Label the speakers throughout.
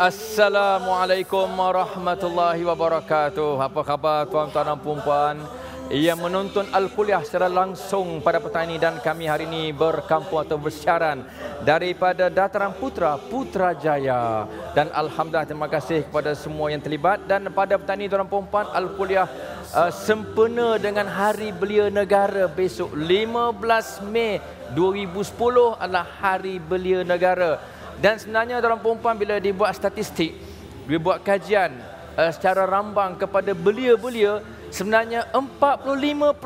Speaker 1: Assalamualaikum warahmatullahi wabarakatuh. Apa khabar tuan-tuan dan puan yang menonton Al-Kuliah secara langsung pada petang ini dan kami hari ini berkampung atau bersiaran daripada Dataran Putra, Putrajaya. Dan Alhamdulillah terima kasih kepada semua yang terlibat dan pada petang ini tuan-tuan dan Al-Kuliah uh, sempena dengan Hari Belia Negara besok 15 Mei 2010 adalah Hari Belia Negara. Dan sebenarnya dalam perempuan bila dibuat statistik, dibuat kajian uh, secara rambang kepada belia-belia, sebenarnya 45%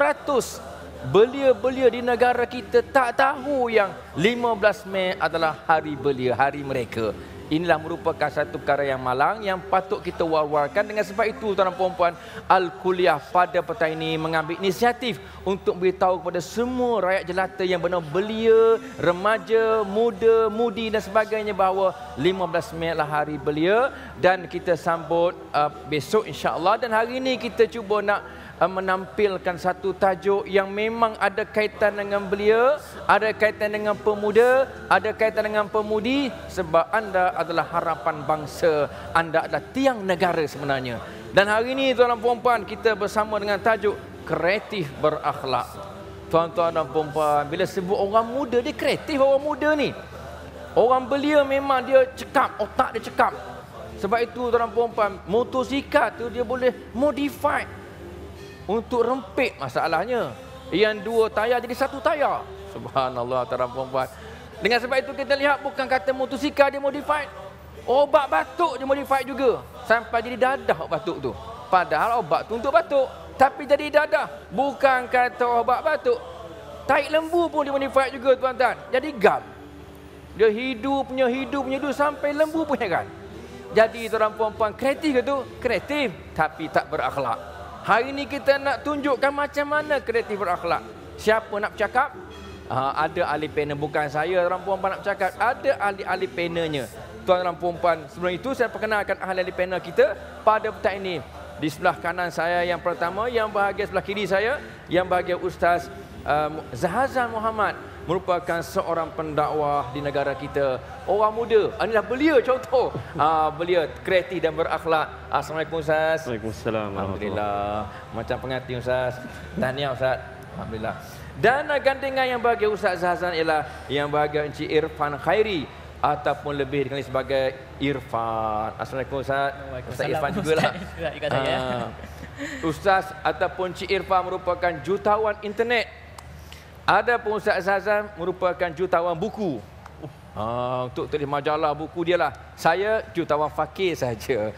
Speaker 1: belia-belia di negara kita tak tahu yang 15 Mei adalah hari belia, hari mereka. Inilah merupakan satu perkara yang malang yang patut kita wawarkan Dengan sebab itu, tuan dan puan-puan, Al-Kuliah pada petang ini mengambil inisiatif untuk beritahu kepada semua rakyat jelata yang benar belia, remaja, muda, mudi dan sebagainya bahawa 15 Mei lah hari belia dan kita sambut uh, besok insya-Allah dan hari ini kita cuba nak menampilkan satu tajuk yang memang ada kaitan dengan belia, ada kaitan dengan pemuda, ada kaitan dengan pemudi sebab anda adalah harapan bangsa, anda adalah tiang negara sebenarnya. Dan hari ini tuan dan puan kita bersama dengan tajuk kreatif berakhlak. Tuan-tuan dan puan bila sebut orang muda dia kreatif orang muda ni. Orang belia memang dia cekap, otak dia cekap. Sebab itu tuan dan puan-puan, motosikal tu dia boleh modify untuk rempit masalahnya. Yang dua tayar jadi satu tayar. Subhanallah tuan puan-puan. Dengan sebab itu kita lihat bukan kata motosikal dia modified. Obat batuk dia modified juga. Sampai jadi dadah obat batuk tu. Padahal obat tu untuk batuk. Tapi jadi dadah. Bukan kata obat batuk. Taik lembu pun dia modified juga tuan-tuan. Jadi gam. Dia hidupnya hidupnya hidup sampai lembu pun heran. Jadi tuan-tuan puan-puan kreatif ke tu? Kreatif tapi tak berakhlak. Hari ini kita nak tunjukkan macam mana kreatif berakhlak. Siapa nak bercakap? Ha, ada ahli panel bukan saya tuan puan-puan nak bercakap. Ada ahli-ahli panelnya. Tuan dan puan sebelum itu saya perkenalkan ahli-ahli panel kita pada petang ini. Di sebelah kanan saya yang pertama, yang bahagia sebelah kiri saya, yang bahagia Ustaz uh, Zahazan Muhammad merupakan seorang pendakwah di negara kita. Orang muda, inilah belia contoh. Ah belia kreatif dan berakhlak. Ah, Assalamualaikum Ustaz. Waalaikumsalam. Alhamdulillah. Macam pengantin Ustaz. Tahniah Ustaz. Alhamdulillah. Dan gandengan yang bahagia Ustaz Hasan ialah yang bahagia Encik Irfan Khairi ataupun lebih dikenali sebagai Irfan. Assalamualaikum Ustaz. Waalaikumsalam. Ustaz Irfan juga lah. Ustaz, ah. Ustaz ataupun Cik Irfan merupakan jutawan internet ada pun Ustaz Zazan merupakan jutawan buku. Uh, untuk tulis majalah buku dia lah. Saya jutawan fakir saja.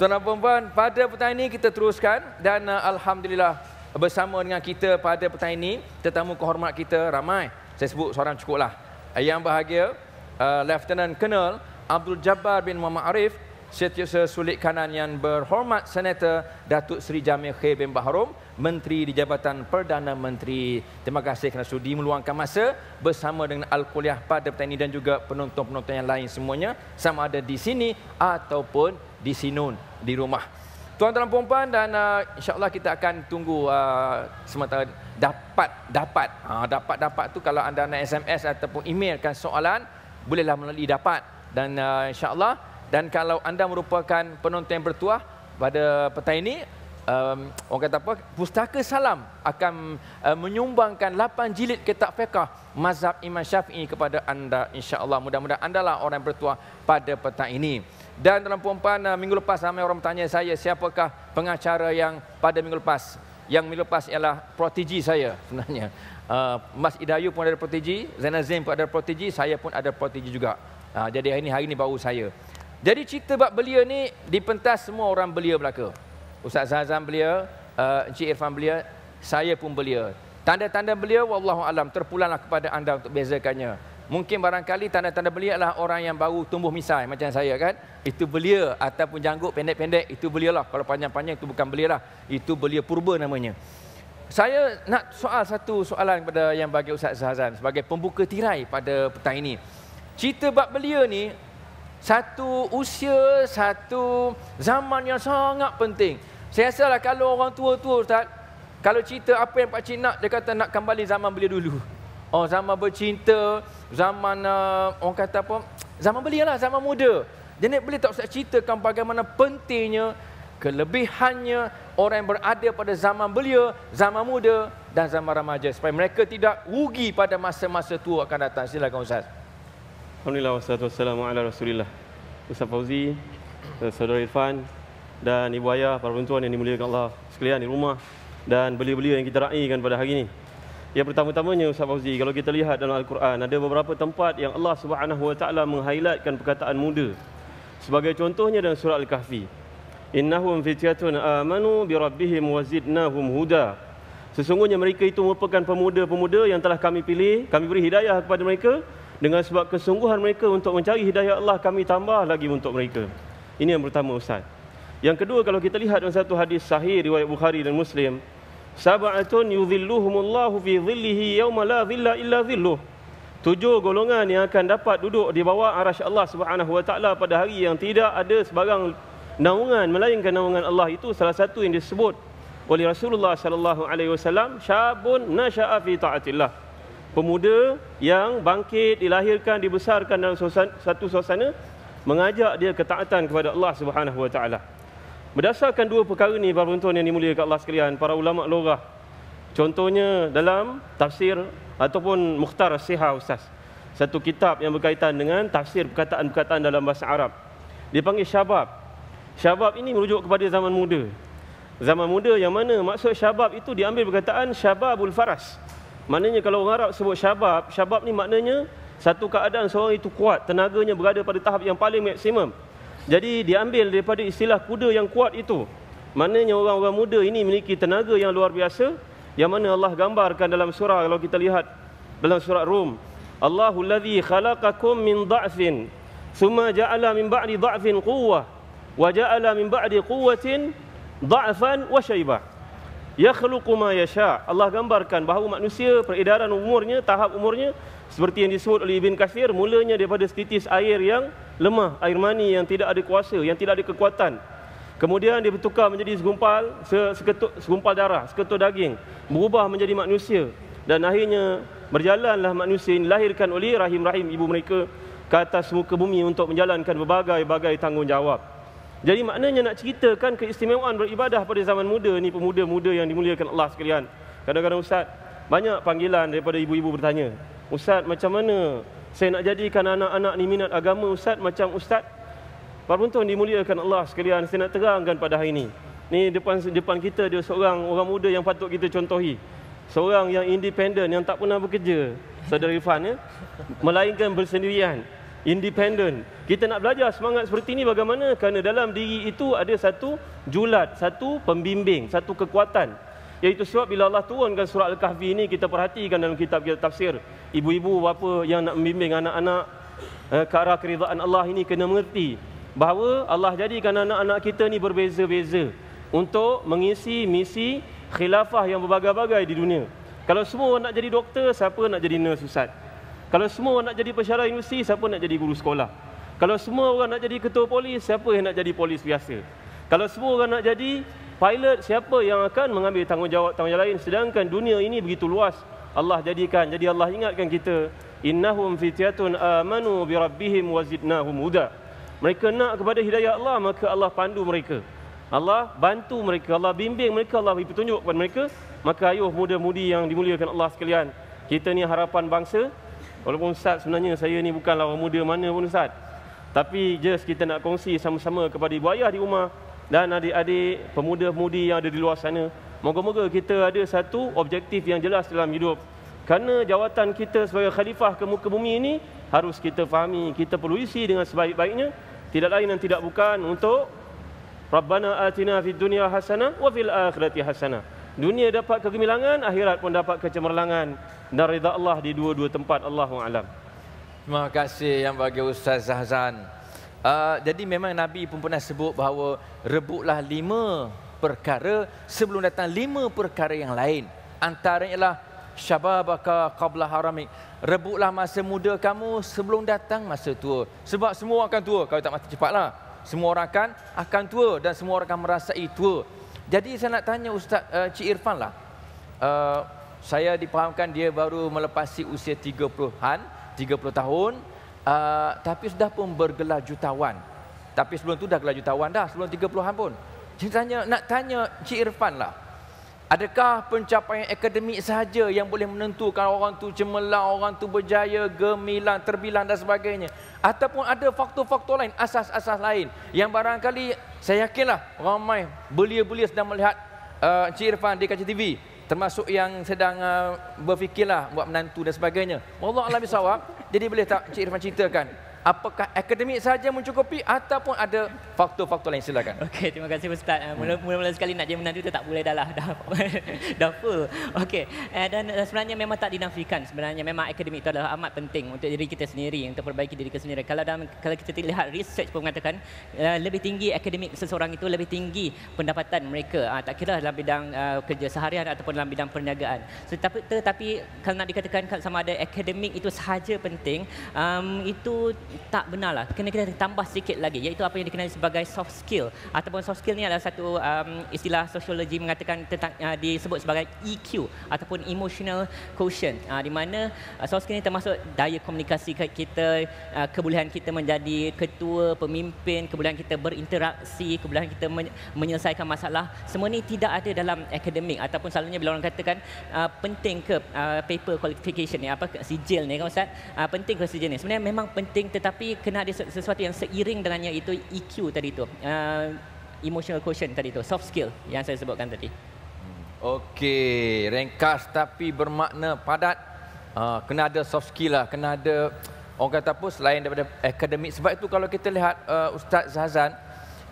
Speaker 1: Tuan dan puan pada petang ini kita teruskan dan uh, Alhamdulillah bersama dengan kita pada petang ini tetamu kehormat kita ramai saya sebut seorang cukup lah yang bahagia uh, Lieutenant Colonel Abdul Jabbar bin Muhammad Arif Setiausaha Sulit Kanan yang berhormat Senator Datuk Seri Jamil Khair bin Baharum, Menteri di Jabatan Perdana Menteri. Terima kasih kerana sudi meluangkan masa bersama dengan Al-Quliah pada petang ini dan juga penonton-penonton yang lain semuanya sama ada di sini ataupun di Sinun di rumah. Tuan-tuan dan puan-puan dan uh, insya kita akan tunggu uh, sementara dapat dapat. Ha, uh, dapat dapat tu kalau anda nak SMS ataupun emailkan soalan bolehlah melalui dapat dan uh, insya dan kalau anda merupakan penonton yang bertuah pada petang ini, um, orang kata apa, Pustaka Salam akan uh, menyumbangkan 8 jilid kitab fiqah mazhab Imam Syafi'i kepada anda insya-Allah. Mudah-mudahan lah orang yang bertuah pada petang ini. Dan dalam puan-puan uh, minggu lepas ramai orang bertanya saya siapakah pengacara yang pada minggu lepas yang minggu lepas ialah protegi saya sebenarnya. Uh, Mas Idayu pun ada protegi, Zainal Zain pun ada protegi, saya pun ada protegi juga. Uh, jadi hari ini hari ini baru saya. Jadi cerita bab belia ni di pentas semua orang belia Melaka. Ustaz Zahazan belia, uh, Encik Irfan belia, saya pun belia. Tanda-tanda belia wallahu alam terpulanglah kepada anda untuk bezakannya. Mungkin barangkali tanda-tanda belia adalah orang yang baru tumbuh misai macam saya kan. Itu belia ataupun janggut pendek-pendek itu belialah. Kalau panjang-panjang itu bukan belialah. Itu belia purba namanya. Saya nak soal satu soalan kepada yang bagi Ustaz Zahazan sebagai pembuka tirai pada petang ini. Cerita bab belia ni satu usia, satu zaman yang sangat penting. Saya rasa lah kalau orang tua-tua Ustaz, kalau cerita apa yang Pak Cik nak, dia kata nak kembali zaman belia dulu. Oh, zaman bercinta, zaman uh, orang kata apa, zaman belia lah, zaman muda. Jadi boleh tak Ustaz ceritakan bagaimana pentingnya, kelebihannya orang yang berada pada zaman belia, zaman muda dan zaman remaja. Supaya mereka tidak rugi pada masa-masa tua akan datang. Silakan Ustaz.
Speaker 2: Alhamdulillah wassalatu wassalamu ala Rasulillah. Ustaz Fauzi, saudara Irfan dan ibu ayah para tuan yang dimuliakan Allah sekalian di rumah dan belia-belia yang kita raikan pada hari ini. Yang pertama-tamanya Ustaz Fauzi, kalau kita lihat dalam Al-Quran ada beberapa tempat yang Allah Subhanahu wa taala meng-highlightkan perkataan muda. Sebagai contohnya dalam surah Al-Kahfi. Innahum fityatun amanu bi rabbihim wa zidnahum huda. Sesungguhnya mereka itu merupakan pemuda-pemuda yang telah kami pilih, kami beri hidayah kepada mereka dengan sebab kesungguhan mereka untuk mencari hidayah Allah, kami tambah lagi untuk mereka. Ini yang pertama Ustaz. Yang kedua kalau kita lihat dalam satu hadis sahih riwayat Bukhari dan Muslim, sab'atun yudhilluhumullahu fi dhillihi yauma la dhilla illa dhilluh. Tujuh golongan yang akan dapat duduk di bawah arasy Allah Subhanahu wa taala pada hari yang tidak ada sebarang naungan melainkan naungan Allah itu salah satu yang disebut oleh Rasulullah sallallahu alaihi wasallam syabun nasha'a fi ta'atillah pemuda yang bangkit, dilahirkan, dibesarkan dalam satu suasana mengajak dia ketaatan kepada Allah Subhanahu Wa Berdasarkan dua perkara ini para penonton yang dimuliakan Allah sekalian, para ulama lorah. Contohnya dalam tafsir ataupun Mukhtar Siha Ustaz. Satu kitab yang berkaitan dengan tafsir perkataan-perkataan dalam bahasa Arab. Dia panggil syabab. Syabab ini merujuk kepada zaman muda. Zaman muda yang mana maksud syabab itu diambil perkataan syababul faras. Maknanya kalau orang Arab sebut syabab, syabab ni maknanya satu keadaan seorang itu kuat, tenaganya berada pada tahap yang paling maksimum. Jadi diambil daripada istilah kuda yang kuat itu. Maknanya orang-orang muda ini memiliki tenaga yang luar biasa yang mana Allah gambarkan dalam surah kalau kita lihat dalam surah Rum. Allahul allazi khalaqakum min dha'fin thumma ja'ala min ba'di dha'fin quwwah wa ja'ala min ba'di quwwatin dha'fan wa syaibah yakhluqu ma yasha Allah gambarkan bahawa manusia peredaran umurnya tahap umurnya seperti yang disebut oleh Ibn Kathir mulanya daripada setitis air yang lemah air mani yang tidak ada kuasa yang tidak ada kekuatan kemudian dia bertukar menjadi segumpal seketuk segumpal darah seketul daging berubah menjadi manusia dan akhirnya berjalanlah manusia ini lahirkan oleh rahim-rahim ibu mereka ke atas muka bumi untuk menjalankan berbagai-bagai tanggungjawab. Jadi maknanya nak ceritakan keistimewaan beribadah pada zaman muda ni pemuda-muda yang dimuliakan Allah sekalian. Kadang-kadang ustaz, banyak panggilan daripada ibu-ibu bertanya. Ustaz, macam mana saya nak jadikan anak-anak ni minat agama ustaz macam ustaz? Para penonton dimuliakan Allah sekalian, saya nak terangkan pada hari ini. Ni depan depan kita dia seorang orang muda yang patut kita contohi. Seorang yang independen yang tak pernah bekerja. Saudara Irfan ya. Melainkan bersendirian independent. Kita nak belajar semangat seperti ini bagaimana? Kerana dalam diri itu ada satu julat, satu pembimbing, satu kekuatan. Iaitu sebab bila Allah turunkan surah Al-Kahfi ini, kita perhatikan dalam kitab kita tafsir. Ibu-ibu bapa yang nak membimbing anak-anak eh, ke arah keridaan Allah ini kena mengerti. Bahawa Allah jadikan anak-anak kita ni berbeza-beza untuk mengisi misi khilafah yang berbagai-bagai di dunia. Kalau semua nak jadi doktor, siapa nak jadi nurse Ustaz? Kalau semua orang nak jadi pesara universiti, siapa nak jadi guru sekolah? Kalau semua orang nak jadi ketua polis, siapa yang nak jadi polis biasa? Kalau semua orang nak jadi pilot, siapa yang akan mengambil tanggungjawab tanggungjawab lain? Sedangkan dunia ini begitu luas. Allah jadikan. Jadi Allah ingatkan kita. Innahum fitiatun amanu bi rabbihim wazidnahum huda. Mereka nak kepada hidayah Allah, maka Allah pandu mereka. Allah bantu mereka, Allah bimbing mereka, Allah beri petunjuk kepada mereka. Maka ayuh muda-mudi yang dimuliakan Allah sekalian. Kita ni harapan bangsa, Walaupun Ustaz sebenarnya saya ni bukanlah orang muda mana pun Ustaz. Tapi just kita nak kongsi sama-sama kepada ibu ayah di rumah dan adik-adik pemuda-pemudi yang ada di luar sana. Moga-moga kita ada satu objektif yang jelas dalam hidup. Kerana jawatan kita sebagai khalifah ke muka bumi ini harus kita fahami, kita perlu isi dengan sebaik-baiknya. Tidak lain dan tidak bukan untuk Rabbana atina fid dunya hasanah wa fil akhirati hasanah. Dunia dapat kegemilangan, akhirat pun dapat kecemerlangan dan rida Allah di dua-dua tempat Allahu alam.
Speaker 1: Terima kasih yang bagi Ustaz Zahzan. Uh, jadi memang Nabi pun pernah sebut bahawa rebutlah lima perkara sebelum datang lima perkara yang lain. Antaranya ialah syababaka qabla haramik. Rebutlah masa muda kamu sebelum datang masa tua. Sebab semua akan tua kalau tak mati cepatlah. Semua orang akan akan tua dan semua orang akan merasai tua. Jadi saya nak tanya Ustaz uh, Cik Irfan lah. Uh, saya dipahamkan dia baru melepasi usia 30-an, 30 tahun. Uh, tapi sudah pun bergelar jutawan. Tapi sebelum tu dah gelar jutawan dah, sebelum 30-an pun. Cik tanya, nak tanya Cik Irfan lah. Adakah pencapaian akademik sahaja yang boleh menentukan orang tu cemerlang, orang tu berjaya, gemilang, terbilang dan sebagainya? Ataupun ada faktor-faktor lain, asas-asas lain yang barangkali saya yakinlah ramai belia-belia sedang melihat uh, Cik Irfan di KCTV. TV termasuk yang sedang uh, berfikirlah buat menantu dan sebagainya. Wallah alam bisawab. jadi boleh tak Cik Irfan ceritakan
Speaker 3: apakah akademik saja mencukupi ataupun ada faktor-faktor lain silakan. Okey, terima kasih ustaz. Eh, mula-mula sekali nak dia menanti tu tak boleh dah lah. Dah, dah full. Okey. Eh, dan eh, sebenarnya memang tak dinafikan. Sebenarnya memang akademik itu adalah amat penting untuk diri kita sendiri, untuk perbaiki diri kita sendiri. Kalau dalam kalau kita lihat research pun mengatakan lebih tinggi akademik seseorang itu lebih tinggi pendapatan mereka. Ah, tak kira dalam bidang kerja seharian ataupun dalam bidang perniagaan. Tetapi tetapi kalau nak dikatakan sama ada akademik itu sahaja penting, itu tak benarlah. Kena kita tambah sedikit lagi iaitu apa yang dikenali sebagai soft skill ataupun soft skill ni adalah satu um, istilah sosiologi mengatakan tentang uh, disebut sebagai EQ ataupun emotional quotient uh, di mana uh, soft skill ni termasuk daya komunikasi kita, uh, kebolehan kita menjadi ketua, pemimpin, kebolehan kita berinteraksi, kebolehan kita men- menyelesaikan masalah. Semua ni tidak ada dalam akademik ataupun selalunya bila orang katakan uh, penting ke uh, paper qualification ni apa sijil ni kan ustaz? Uh, penting ke sijil ni? Sebenarnya memang penting tetapi kena ada sesuatu yang seiring dengannya itu EQ tadi tu. Uh, emotional quotient tadi tu, soft skill yang saya sebutkan tadi.
Speaker 1: Okey, ringkas tapi bermakna padat. Uh, kena ada soft skill lah, kena ada orang kata apa selain daripada akademik. Sebab itu kalau kita lihat uh, Ustaz Zazan,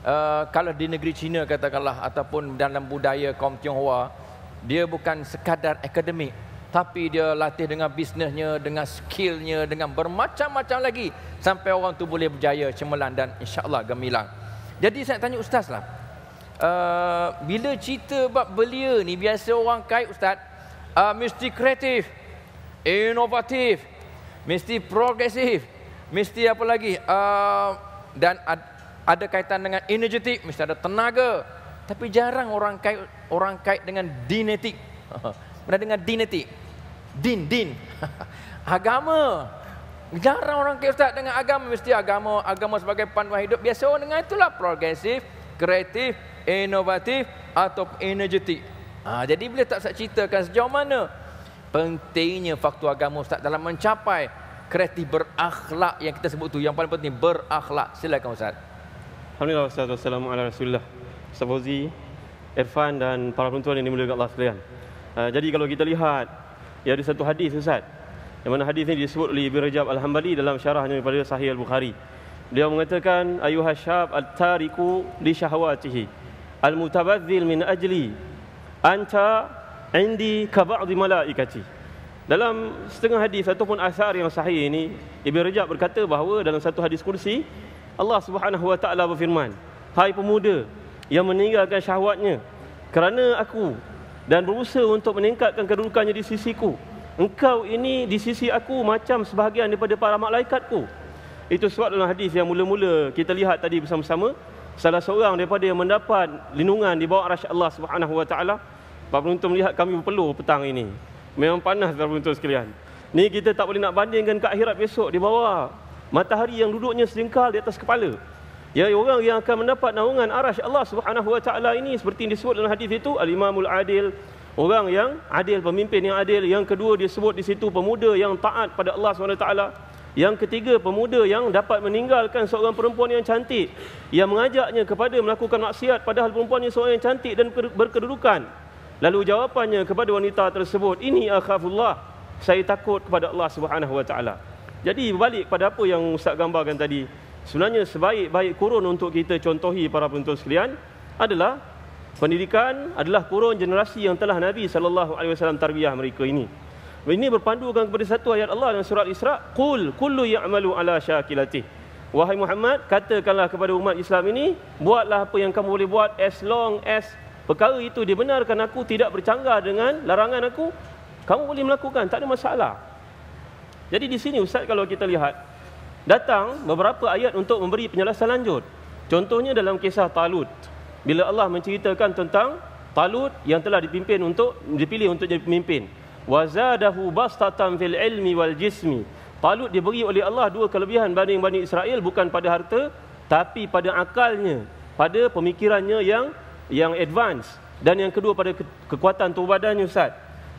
Speaker 1: uh, kalau di negeri China katakanlah ataupun dalam budaya kaum Tionghoa, dia bukan sekadar akademik tapi dia latih dengan bisnesnya, dengan skillnya, dengan bermacam-macam lagi sampai orang tu boleh berjaya cemerlang dan insyaallah gemilang. Jadi saya tanya ustaz lah. Uh, bila cerita bab belia ni biasa orang kait ustaz uh, mesti kreatif, inovatif, mesti progresif, mesti apa lagi? Uh, dan ad, ada kaitan dengan energetik, mesti ada tenaga. Tapi jarang orang kait orang kait dengan dinetik. pernah dengar dinetik din din agama jarang orang kira ustaz dengan agama mesti agama agama sebagai panduan hidup biasa orang dengar itulah progresif kreatif inovatif atau energetik ha, jadi boleh tak saya ceritakan sejauh mana pentingnya faktor agama ustaz dalam mencapai kreatif berakhlak yang kita sebut tu yang paling penting berakhlak silakan ustaz
Speaker 2: Alhamdulillah Ustaz Assalamualaikum warahmatullahi wabarakatuh Ustaz Fauzi Irfan dan para penonton yang dimuliakan Allah sekalian Ah, jadi kalau kita lihat ya ada satu hadis Ustaz. Yang mana hadis ini disebut oleh Ibnu Rajab Al-Hanbali dalam syarahnya daripada Sahih Al-Bukhari. Beliau mengatakan ayyuhasyab al tariku li syahwatihi al-mutabadhdhil min ajli anta indi ka ba'd malaikati. Dalam setengah hadis ataupun asar yang sahih ini Ibnu Rajab berkata bahawa dalam satu hadis kursi Allah Subhanahu wa taala berfirman, "Hai pemuda yang meninggalkan syahwatnya kerana aku dan berusaha untuk meningkatkan kedudukannya di sisiku. Engkau ini di sisi aku macam sebahagian daripada para malaikatku. Itu surat dalam hadis yang mula-mula kita lihat tadi bersama-sama. Salah seorang daripada yang mendapat lindungan di bawah Rasha Allah Subhanahu Wa Taala. Pak Penuntut melihat kami perlu petang ini. Memang panas Pak Penuntut sekalian. Ni kita tak boleh nak bandingkan ke akhirat besok di bawah matahari yang duduknya sejengkal di atas kepala. Ya orang yang akan mendapat naungan arasy Allah Subhanahu wa taala ini seperti yang disebut dalam hadis itu al imamul adil orang yang adil pemimpin yang adil yang kedua disebut di situ pemuda yang taat pada Allah Subhanahu wa taala yang ketiga pemuda yang dapat meninggalkan seorang perempuan yang cantik yang mengajaknya kepada melakukan maksiat padahal perempuannya seorang yang cantik dan berkedudukan lalu jawapannya kepada wanita tersebut ini akhafullah saya takut kepada Allah Subhanahu wa taala jadi balik pada apa yang ustaz gambarkan tadi sebenarnya sebaik-baik kurun untuk kita contohi para penonton sekalian adalah pendidikan adalah kurun generasi yang telah Nabi sallallahu alaihi wasallam tarbiyah mereka ini. Ini berpandukan kepada satu ayat Allah dalam surah Isra, "Qul kullu ya'malu ala syakilati. Wahai Muhammad, katakanlah kepada umat Islam ini, buatlah apa yang kamu boleh buat as long as perkara itu dibenarkan aku tidak bercanggah dengan larangan aku, kamu boleh melakukan, tak ada masalah. Jadi di sini Ustaz kalau kita lihat, datang beberapa ayat untuk memberi penjelasan lanjut. Contohnya dalam kisah Talut. Bila Allah menceritakan tentang Talut yang telah dipimpin untuk dipilih untuk jadi pemimpin. Wazadahu bastatan fil ilmi wal jismi. Talut diberi oleh Allah dua kelebihan banding Bani Israel bukan pada harta tapi pada akalnya, pada pemikirannya yang yang advance dan yang kedua pada kekuatan tubuh badannya Ustaz.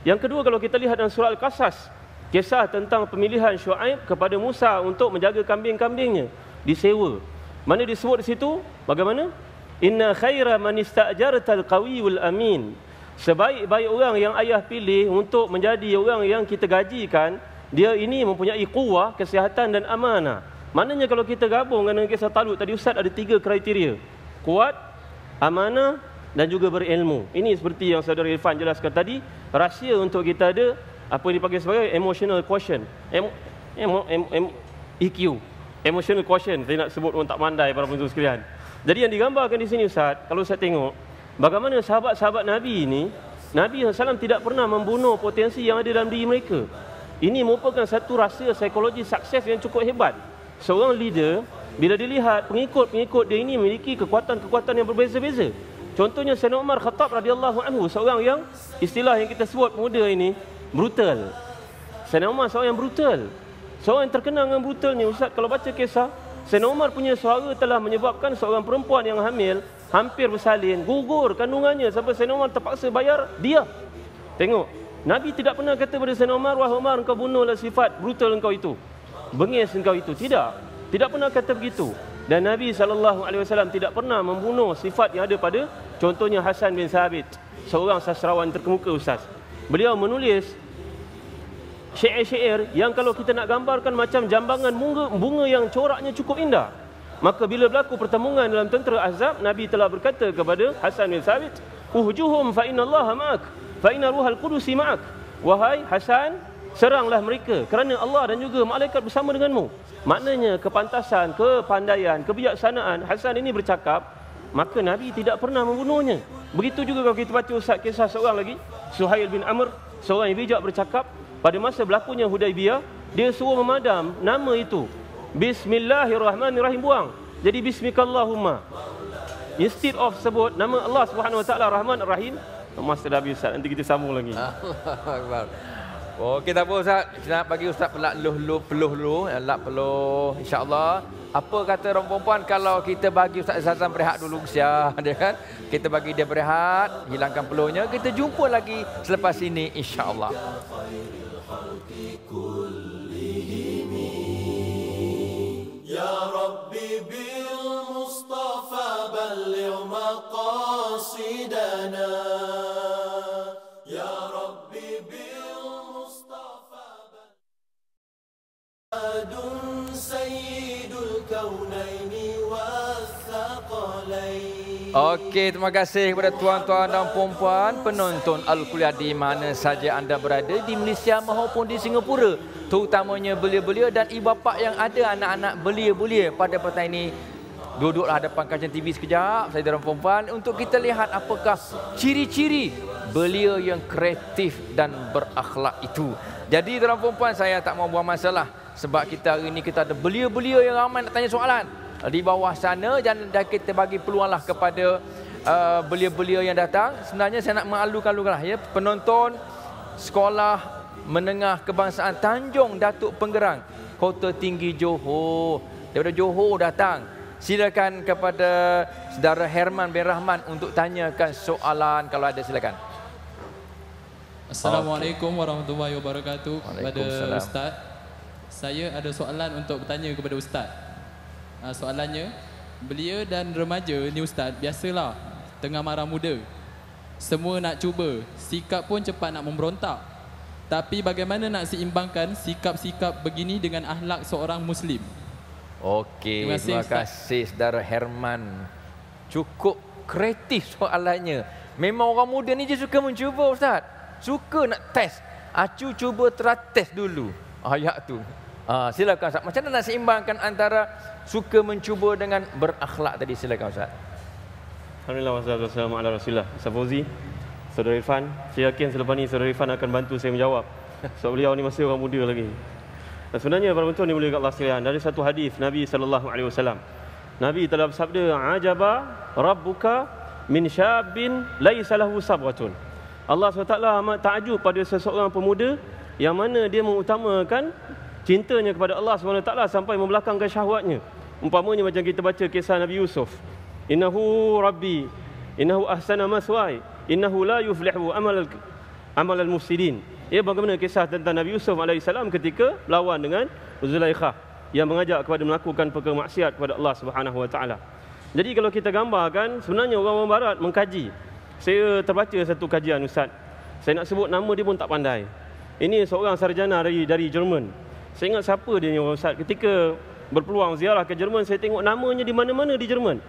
Speaker 2: Yang kedua kalau kita lihat dalam surah Al-Qasas, kisah tentang pemilihan Syuaib kepada Musa untuk menjaga kambing-kambingnya disewa. Mana disebut di situ? Bagaimana? Inna khaira man istajartal qawiyul amin. Sebaik-baik orang yang ayah pilih untuk menjadi orang yang kita gajikan, dia ini mempunyai kuah, kesihatan dan amanah. Maknanya kalau kita gabung dengan kisah Talut tadi Ustaz ada tiga kriteria. Kuat, amanah dan juga berilmu. Ini seperti yang saudara Irfan jelaskan tadi, rahsia untuk kita ada apa yang dipanggil sebagai emotional quotient em, em, em, em, EQ emotional quotient saya nak sebut pun tak mandai para penonton sekalian jadi yang digambarkan di sini Ustaz kalau saya tengok bagaimana sahabat-sahabat Nabi ini Nabi SAW tidak pernah membunuh potensi yang ada dalam diri mereka ini merupakan satu rahsia psikologi sukses yang cukup hebat seorang leader bila dilihat pengikut-pengikut dia ini memiliki kekuatan-kekuatan yang berbeza-beza Contohnya Sayyidina Umar Khattab radhiyallahu anhu seorang yang istilah yang kita sebut muda ini brutal Sayyidina Umar seorang yang brutal seorang yang terkenal dengan ni. Ustaz kalau baca kisah Sayyidina Umar punya suara telah menyebabkan seorang perempuan yang hamil hampir bersalin gugur kandungannya sampai Sayyidina Umar terpaksa bayar dia tengok Nabi tidak pernah kata kepada Sayyidina Umar wahai Umar engkau bunuhlah sifat brutal engkau itu bengis engkau itu tidak tidak pernah kata begitu dan Nabi saw tidak pernah membunuh sifat yang ada pada contohnya Hasan bin Sabit seorang sastrawan terkemuka ustaz Beliau menulis syair-syair yang kalau kita nak gambarkan macam jambangan bunga, bunga yang coraknya cukup indah. Maka bila berlaku pertemuan dalam tentera Azab, Nabi telah berkata kepada Hasan bin Sabit, "Uhjuhum fa inna Allah ma'ak, fa inna ruhal qudus ma'ak." Wahai Hasan, seranglah mereka kerana Allah dan juga malaikat bersama denganmu. Maknanya kepantasan, kepandaian, kebijaksanaan Hasan ini bercakap maka Nabi tidak pernah membunuhnya. Begitu juga kalau kita baca Ustaz kisah seorang lagi, Suhail bin Amr, seorang yang bijak bercakap, pada masa berlakunya Hudaibiyah, dia suruh memadam nama itu. Bismillahirrahmanirrahim buang. Jadi bismikallahumma. Instead of sebut nama
Speaker 1: Allah Subhanahu Rahman Rahim, masa dah
Speaker 2: habis nanti kita sambung lagi.
Speaker 1: Okey tak apa Ustaz. Kita nak bagi Ustaz pelak luh luh peluh luh. Eh, Lak peluh. Insya Allah. Apa kata orang perempuan kalau kita bagi Ustaz Zazan berehat dulu Ustaz. Dia ya kan? Kita bagi dia berehat. Hilangkan peluhnya. Kita jumpa lagi selepas ini InsyaAllah.
Speaker 4: Ya Rabbi bil Mustafa balli maqasidana. Ya فؤاد
Speaker 1: Okey, terima kasih kepada tuan-tuan dan puan-puan penonton Al-Kuliah di mana saja anda berada di Malaysia maupun di Singapura. Terutamanya belia-belia dan ibu bapa yang ada anak-anak belia-belia pada petang ini. Duduklah depan kaca TV sekejap, saya dan puan-puan untuk kita lihat apakah ciri-ciri belia yang kreatif dan berakhlak itu. Jadi, tuan-puan, saya tak mau buang masalah. Sebab kita hari ini kita ada belia-belia yang ramai nak tanya soalan di bawah sana dan kita bagi peluanglah kepada uh, belia-belia yang datang. Sebenarnya saya nak mengalukan lah ya penonton sekolah menengah kebangsaan Tanjung Datuk Penggerang, Kota Tinggi Johor. Daripada Johor datang. Silakan kepada saudara Herman bin Rahman untuk tanyakan soalan kalau ada silakan. Assalamualaikum warahmatullahi wabarakatuh kepada Ustaz saya ada soalan untuk bertanya kepada ustaz. Uh, soalannya, belia dan remaja ni ustaz, biasalah tengah marah muda. Semua nak cuba, sikap pun cepat nak memberontak. Tapi bagaimana nak seimbangkan sikap-sikap begini dengan ahlak seorang muslim? Okey, terima kasih, terima kasih saudara Herman. Cukup kreatif soalannya. Memang orang muda ni je suka mencuba ustaz. Suka nak test. Acu cuba teratest dulu ayat tu. Ah, silakan Ustaz. Macam mana nak seimbangkan antara suka mencuba dengan berakhlak tadi silakan Ustaz.
Speaker 2: Alhamdulillah wassalatu warahmatullahi wabarakatuh. Rasulillah. Ustaz Fauzi, Saudara Irfan, saya yakin selepas ni Saudara Irfan akan bantu saya menjawab. Sebab beliau ni masih orang muda lagi. Dan sebenarnya para tuan ni boleh dekat Allah sekalian dari satu hadis Nabi sallallahu alaihi wasallam. Nabi telah bersabda, "Ajaba rabbuka min syabin laisa lahu sabratun." Allah SWT amat ta'ajub pada seseorang pemuda yang mana dia mengutamakan cintanya kepada Allah SWT sampai membelakangkan syahwatnya. Umpamanya macam kita baca kisah Nabi Yusuf. Innahu Rabbi, innahu ahsana maswai, innahu la yuflihu amal amal al-mufsidin. Ya bagaimana kisah tentang Nabi Yusuf AS ketika melawan dengan Zulaikha yang mengajak kepada melakukan perkara maksiat kepada Allah Subhanahu Wa Taala. Jadi kalau kita gambarkan sebenarnya orang-orang barat mengkaji. Saya terbaca satu kajian Ustaz. Saya nak sebut nama dia pun tak pandai. Ini seorang sarjana dari dari Jerman. Saya ingat siapa dia ni Ustaz. Ketika berpeluang ziarah ke Jerman, saya tengok namanya di mana-mana di Jerman.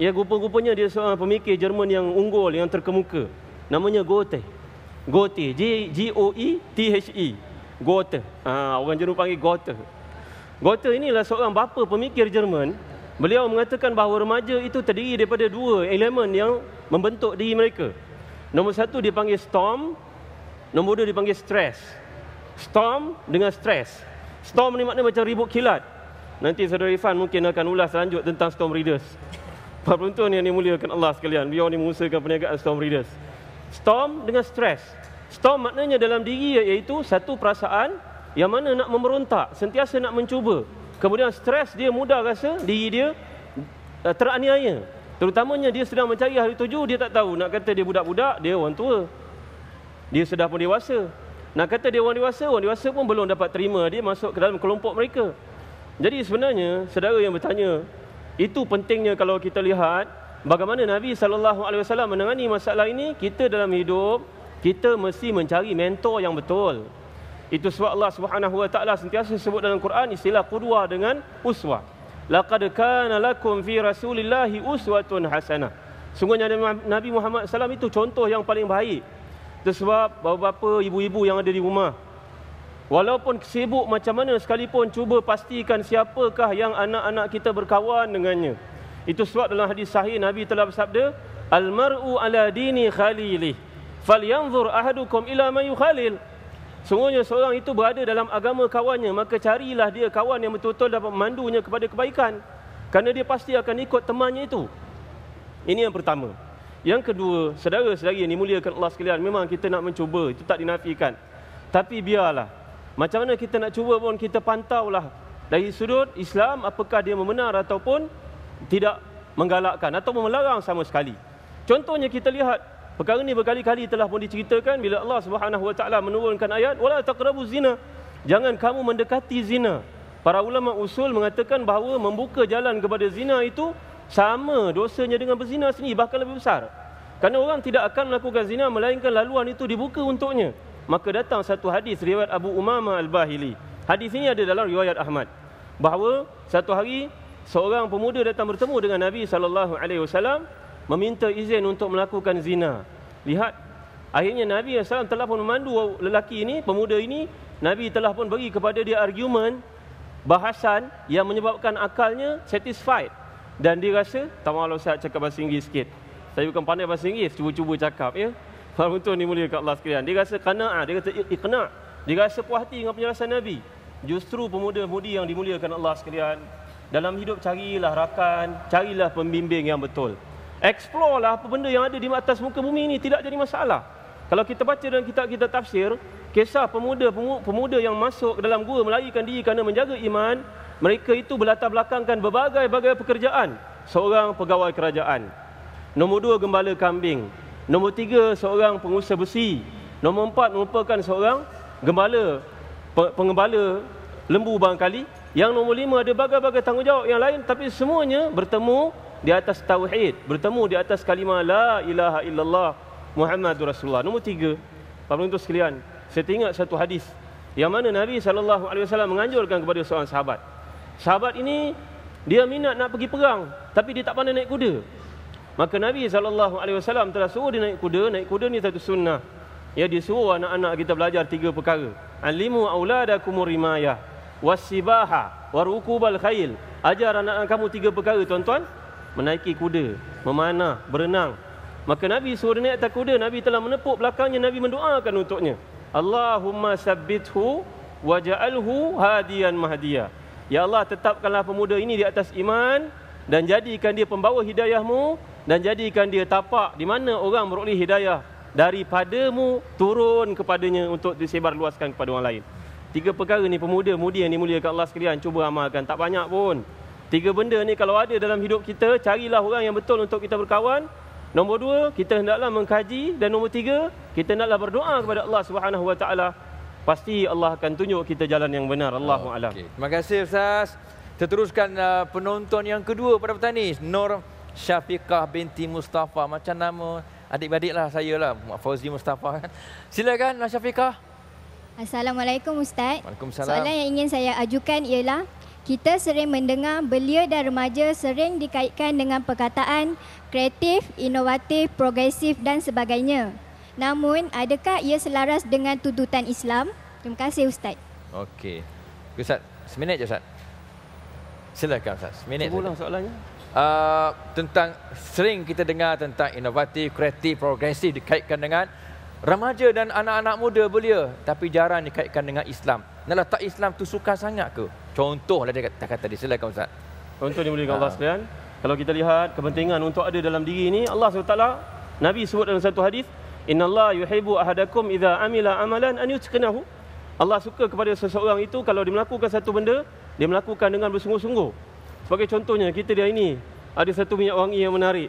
Speaker 2: Ya, rupa-rupanya dia seorang pemikir Jerman yang unggul, yang terkemuka. Namanya Goethe. Goethe. G-O-E-T-H-E. E. Goethe. Ha, orang Jerman panggil Goethe. Goethe inilah seorang bapa pemikir Jerman. Beliau mengatakan bahawa remaja itu terdiri daripada dua elemen yang membentuk diri mereka. Nombor satu dia panggil storm, Nombor dua dipanggil stress. Storm dengan stress. Storm ni makna macam ribut kilat. Nanti saudara Irfan mungkin akan ulas lanjut tentang storm readers. Para penonton yang dimuliakan Allah sekalian, biar ni mengusahakan perniagaan storm readers. Storm dengan stress. Storm maknanya dalam diri iaitu satu perasaan yang mana nak memberontak, sentiasa nak mencuba. Kemudian stres dia mudah rasa diri dia eh, teraniaya. Terutamanya dia sedang mencari hari tujuh dia tak tahu. Nak kata dia budak-budak, dia orang tua dia sudah pun dewasa. Nak kata dia orang dewasa, orang dewasa pun belum dapat terima dia masuk ke dalam kelompok mereka. Jadi sebenarnya, saudara yang bertanya, itu pentingnya kalau kita lihat bagaimana Nabi saw menangani masalah ini, kita dalam hidup kita mesti mencari mentor yang betul. Itu sebab Allah Subhanahu sentiasa sebut dalam Quran istilah qudwa dengan uswa. Laqad kana lakum fi Rasulillahi uswatun hasanah. Sungguhnya Nabi Muhammad saw itu contoh yang paling baik tersebab bapa ibu-ibu yang ada di rumah. Walaupun sibuk macam mana sekalipun cuba pastikan siapakah yang anak-anak kita berkawan dengannya. Itu sebab dalam hadis sahih Nabi telah bersabda, Almaru maru 'ala dini khalilih, falyanzur ahadukum ila may Khalil. Semuanya seorang itu berada dalam agama kawannya, maka carilah dia kawan yang betul-betul dapat memandunya kepada kebaikan. Kerana dia pasti akan ikut temannya itu. Ini yang pertama. Yang kedua, saudara-saudari yang dimuliakan Allah sekalian, memang kita nak mencuba, itu tak dinafikan. Tapi biarlah. Macam mana kita nak cuba pun kita pantaulah dari sudut Islam apakah dia membenar ataupun tidak menggalakkan atau melarang sama sekali. Contohnya kita lihat perkara ini berkali-kali telah pun diceritakan bila Allah Subhanahu Wa Taala menurunkan ayat wala taqrabuz zina. Jangan kamu mendekati zina. Para ulama usul mengatakan bahawa membuka jalan kepada zina itu sama dosanya dengan berzina sendiri bahkan lebih besar kerana orang tidak akan melakukan zina melainkan laluan itu dibuka untuknya maka datang satu hadis riwayat Abu Umama Al-Bahili hadis ini ada dalam riwayat Ahmad bahawa satu hari seorang pemuda datang bertemu dengan Nabi sallallahu alaihi wasallam meminta izin untuk melakukan zina lihat akhirnya Nabi saw telah pun memandu lelaki ini pemuda ini Nabi telah pun bagi kepada dia argumen, bahasan yang menyebabkan akalnya satisfied dan dia rasa, tak maaf lah saya cakap bahasa Inggeris sikit. Saya bukan pandai bahasa Inggeris, cuba-cuba cakap ya. Kalau betul ni mulia kat Allah sekalian. Dia rasa kana'ah, dia kata ikna'. Dia rasa puas hati dengan penjelasan Nabi. Justru pemuda-pemudi yang dimuliakan Allah sekalian. Dalam hidup carilah rakan, carilah pembimbing yang betul. Explore lah apa benda yang ada di atas muka bumi ini tidak jadi masalah. Kalau kita baca dalam kitab kita tafsir, kisah pemuda pemuda yang masuk ke dalam gua melarikan diri kerana menjaga iman, mereka itu berlatar belakangkan berbagai-bagai pekerjaan. Seorang pegawai kerajaan. Nombor dua, gembala kambing. Nombor tiga, seorang pengusaha besi. Nombor empat, merupakan seorang gembala, pengembala lembu bangkali, Yang nombor lima, ada berbagai bagai tanggungjawab yang lain. Tapi semuanya bertemu di atas tauhid, bertemu di atas kalimah la ilaha illallah Muhammadur Rasulullah. Nombor tiga, para penonton sekalian, saya teringat satu hadis yang mana Nabi saw menganjurkan kepada seorang sahabat. Sahabat ini dia minat nak pergi perang tapi dia tak pandai naik kuda. Maka Nabi sallallahu alaihi wasallam telah suruh dia naik kuda, naik kuda ni satu sunnah. Ya dia suruh anak-anak kita belajar tiga perkara. Alimu auladakum rimayah wasibaha warukubal khail. Ajar anak-anak kamu tiga perkara tuan-tuan. Menaiki kuda, memanah, berenang. Maka Nabi suruh dia naik atas kuda, Nabi telah menepuk belakangnya, Nabi mendoakan untuknya. Allahumma sabbithu waj'alhu hadiyan mahdiyah. Ya Allah tetapkanlah pemuda ini di atas iman dan jadikan dia pembawa hidayahmu dan jadikan dia tapak di mana orang beroleh hidayah daripadamu turun kepadanya untuk disebar luaskan kepada orang lain. Tiga perkara ni pemuda mudi yang ke Allah sekalian cuba amalkan tak banyak pun. Tiga benda ni kalau ada dalam hidup kita carilah orang yang betul untuk kita berkawan. Nombor dua, kita hendaklah mengkaji dan nombor tiga, kita hendaklah berdoa kepada Allah Subhanahu pasti
Speaker 1: Allah akan tunjuk kita jalan yang benar Allahu oh, alam. Okay. Terima kasih Ustaz. Teruskan uh, penonton yang kedua pada petang ni Nur Syafiqah binti Mustafa macam nama adik-adik lah saya lah Fauzi Mustafa kan. Silakan Nur Syafiqah.
Speaker 3: Assalamualaikum Ustaz. Waalaikumsalam. Soalan yang ingin saya ajukan ialah kita sering mendengar belia dan remaja sering dikaitkan dengan perkataan kreatif, inovatif, progresif dan sebagainya. Namun, adakah ia selaras dengan tuntutan Islam? Terima kasih Ustaz.
Speaker 1: Okey. Ustaz, seminit je Ustaz. Silakan Ustaz, seminit. Cubalah soalannya. Uh, tentang sering kita dengar tentang inovatif, kreatif, progresif dikaitkan dengan remaja dan anak-anak muda belia tapi jarang dikaitkan dengan Islam. Nak letak Islam tu suka sangat ke? Contohlah dia kata, kata dia. Silakan Ustaz.
Speaker 2: Contoh dia boleh kau, Allah sekalian. Kalau kita lihat kepentingan untuk ada dalam diri ini, Allah SWT, Nabi sebut dalam satu hadis, Inna Allah yuhibu ahadakum idha amila amalan an yutqinahu. Allah suka kepada seseorang itu kalau dia melakukan satu benda, dia melakukan dengan bersungguh-sungguh. Sebagai contohnya, kita dia ini ada satu minyak wangi yang menarik.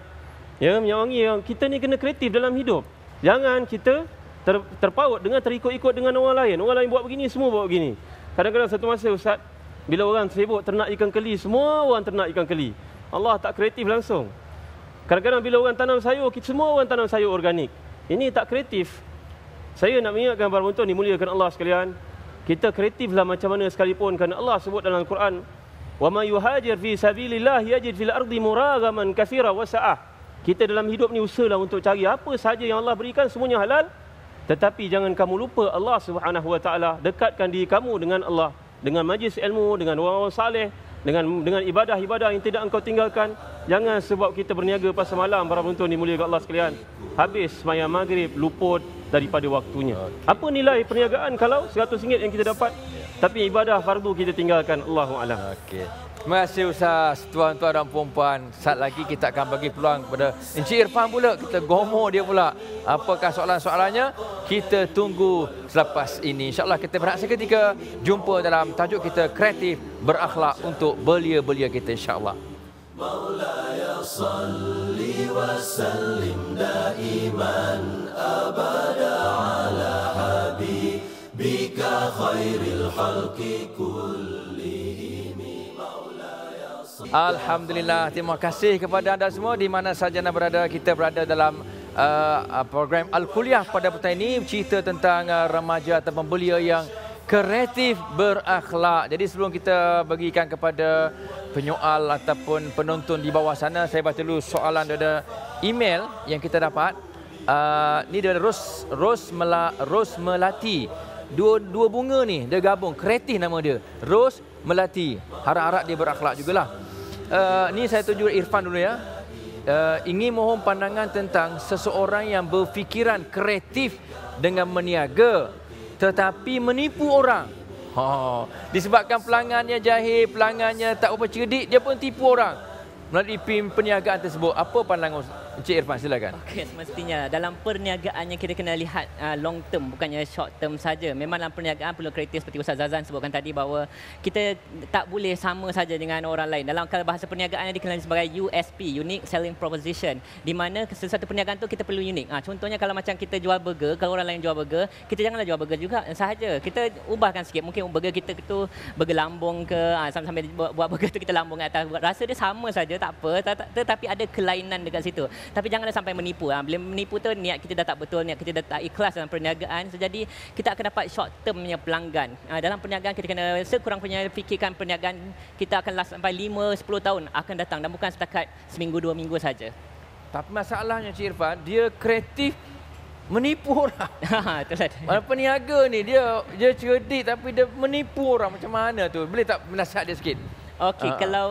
Speaker 2: Ya, minyak wangi yang kita ni kena kreatif dalam hidup. Jangan kita ter, terpaut dengan terikut-ikut dengan orang lain. Orang lain buat begini, semua buat begini. Kadang-kadang satu masa Ustaz, bila orang sibuk ternak ikan keli, semua orang ternak ikan keli. Allah tak kreatif langsung. Kadang-kadang bila orang tanam sayur, semua orang tanam sayur organik. Ini tak kreatif. Saya nak mengingatkan para penonton dimuliakan Allah sekalian. Kita kreatif lah macam mana sekalipun kerana Allah sebut dalam Al-Quran, "Wa may yuhajir fi sabilillah yajid fil ardi muragaman katsira wa Kita dalam hidup ni usahlah untuk cari apa sahaja yang Allah berikan semuanya halal. Tetapi jangan kamu lupa Allah Subhanahu Wa Taala dekatkan diri kamu dengan Allah, dengan majlis ilmu, dengan orang-orang saleh, dengan dengan ibadah-ibadah yang tidak engkau tinggalkan. Jangan sebab kita berniaga pasal malam para penonton dimuliakan Allah sekalian habis semayang maghrib luput daripada waktunya. Apa nilai perniagaan kalau RM100
Speaker 1: yang kita dapat tapi ibadah fardu kita tinggalkan Allahu a'lam. Okay. Terima kasih Ustaz, tuan-tuan dan puan-puan. lagi kita akan bagi peluang kepada Encik Irfan pula kita gomo dia pula. Apakah soalan-soalannya? Kita tunggu selepas ini. Insyaallah kita berhak seketika jumpa dalam tajuk kita kreatif berakhlak untuk belia-belia kita Insyaallah. Ya
Speaker 4: ya Alhamdulillah,
Speaker 1: terima kasih kepada anda semua di mana sahaja anda berada. Kita berada dalam uh, uh program Al-Kuliah pada petang ini. Cerita tentang uh, remaja atau belia yang kreatif berakhlak. Jadi sebelum kita bagikan kepada penyoal ataupun penonton di bawah sana, saya baca dulu soalan dari email yang kita dapat. Uh, ni dari Ros Ros Mela, Ros Melati. Dua dua bunga ni dia gabung kreatif nama dia. Ros Melati. Harap-harap dia berakhlak jugalah. Uh, ni saya tuju Irfan dulu ya. Uh, ingin mohon pandangan tentang seseorang yang berfikiran kreatif dengan meniaga tetapi menipu orang. Ha, disebabkan pelangannya jahil, pelangannya tak apa cerdik, dia pun tipu orang. Melalui pim perniagaan tersebut, apa pandangan Encik Irfan silakan.
Speaker 3: Okey semestinya dalam perniagaannya kita kena lihat uh, long term bukannya short term saja. Memang dalam perniagaan perlu kreatif seperti Ustaz Zazan sebutkan tadi bahawa kita tak boleh sama saja dengan orang lain. Dalam kalau bahasa perniagaan dikenal sebagai USP, unique selling proposition di mana sesuatu perniagaan tu kita perlu unik. Uh, ah, contohnya kalau macam kita jual burger, kalau orang lain jual burger, kita janganlah jual burger juga sahaja. Kita ubahkan sikit. Mungkin burger kita tu burger lambung ke uh, ah, sambil-sambil buat burger tu kita lambung atas. Rasa dia sama saja tak apa tetapi ada kelainan dekat situ tapi jangan sampai menipu ha. bila menipu tu niat kita dah tak betul niat kita dah tak ikhlas dalam perniagaan so, jadi kita akan dapat short termnya pelanggan ha, dalam perniagaan kita kena sekurang punya fikirkan perniagaan kita akan last sampai 5 10 tahun akan datang dan bukan setakat seminggu dua minggu saja tapi masalahnya Cik Irfan dia kreatif menipu orang. Ha, ha peniaga ni dia dia cerdik tapi dia menipu orang macam mana tu? Boleh tak nasihat dia sikit? Okey, uh, kalau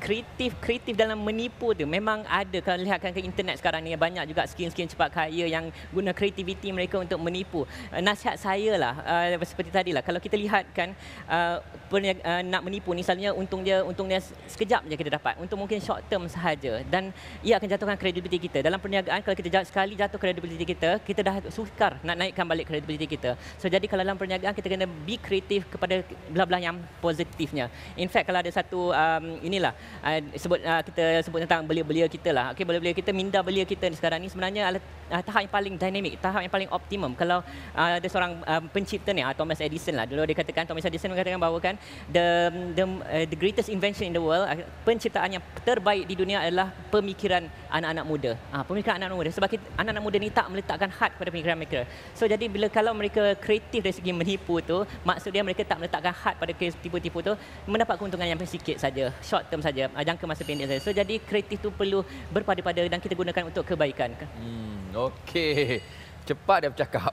Speaker 3: kreatif-kreatif eh, dalam menipu tu memang ada kalau lihatkan ke internet sekarang ni banyak juga skin-skin cepat kaya yang guna kreativiti mereka untuk menipu. Uh, nasihat saya lah uh, seperti tadi lah kalau kita lihatkan uh, uh, nak menipu ni selalunya untung dia untung dia sekejap je kita dapat. untuk mungkin short term sahaja dan ia akan jatuhkan kredibiliti kita. Dalam perniagaan kalau kita jatuh sekali jatuh kredibiliti kita, kita dah sukar nak naikkan balik kredibiliti kita. So jadi kalau dalam perniagaan kita kena be kreatif kepada belah-belah yang positifnya. In fact kalau kalau ada satu um, inilah uh, sebut uh, kita sebut tentang belia-belia kita lah. Okey belia-belia kita minda belia kita ni sekarang ni sebenarnya uh, tahap yang paling dinamik, tahap yang paling optimum. Kalau uh, ada seorang um, pencipta ni uh, Thomas Edison lah. Dulu dia katakan Thomas Edison mengatakan bahawa kan the the, uh, the greatest invention in the world, uh, penciptaan yang terbaik di dunia adalah pemikiran anak-anak muda. Uh, pemikiran anak-anak muda sebab anak-anak muda ni tak meletakkan had pada pemikiran mereka. So jadi bila kalau mereka kreatif dari segi menipu tu, maksud dia mereka tak meletakkan had pada tipu-tipu tu mendapat keuntungan pengalaman yang sikit saja short term saja uh, jangka masa pendek saja so jadi kreatif itu perlu berpada-pada dan kita gunakan untuk kebaikan hmm okey cepat dia bercakap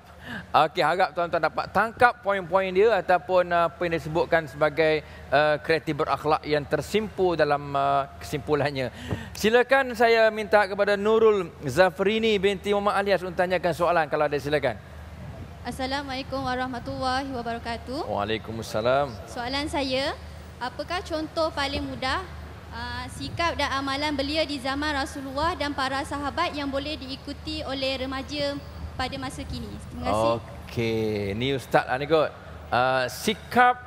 Speaker 3: okey harap tuan-tuan dapat tangkap poin-poin
Speaker 1: dia ataupun uh, apa yang dia sebutkan sebagai uh, kreatif berakhlak yang tersimpul dalam uh, kesimpulannya silakan saya minta kepada Nurul Zafrini binti Muhammad Alias untuk tanyakan soalan kalau ada silakan Assalamualaikum warahmatullahi
Speaker 3: wabarakatuh.
Speaker 1: Waalaikumsalam.
Speaker 3: Soalan saya, Apakah contoh paling mudah uh, sikap dan amalan belia di zaman Rasulullah dan para sahabat yang boleh diikuti oleh remaja pada masa kini? Terima kasih.
Speaker 1: Okey, ni ustaz lah ni kot. Uh, sikap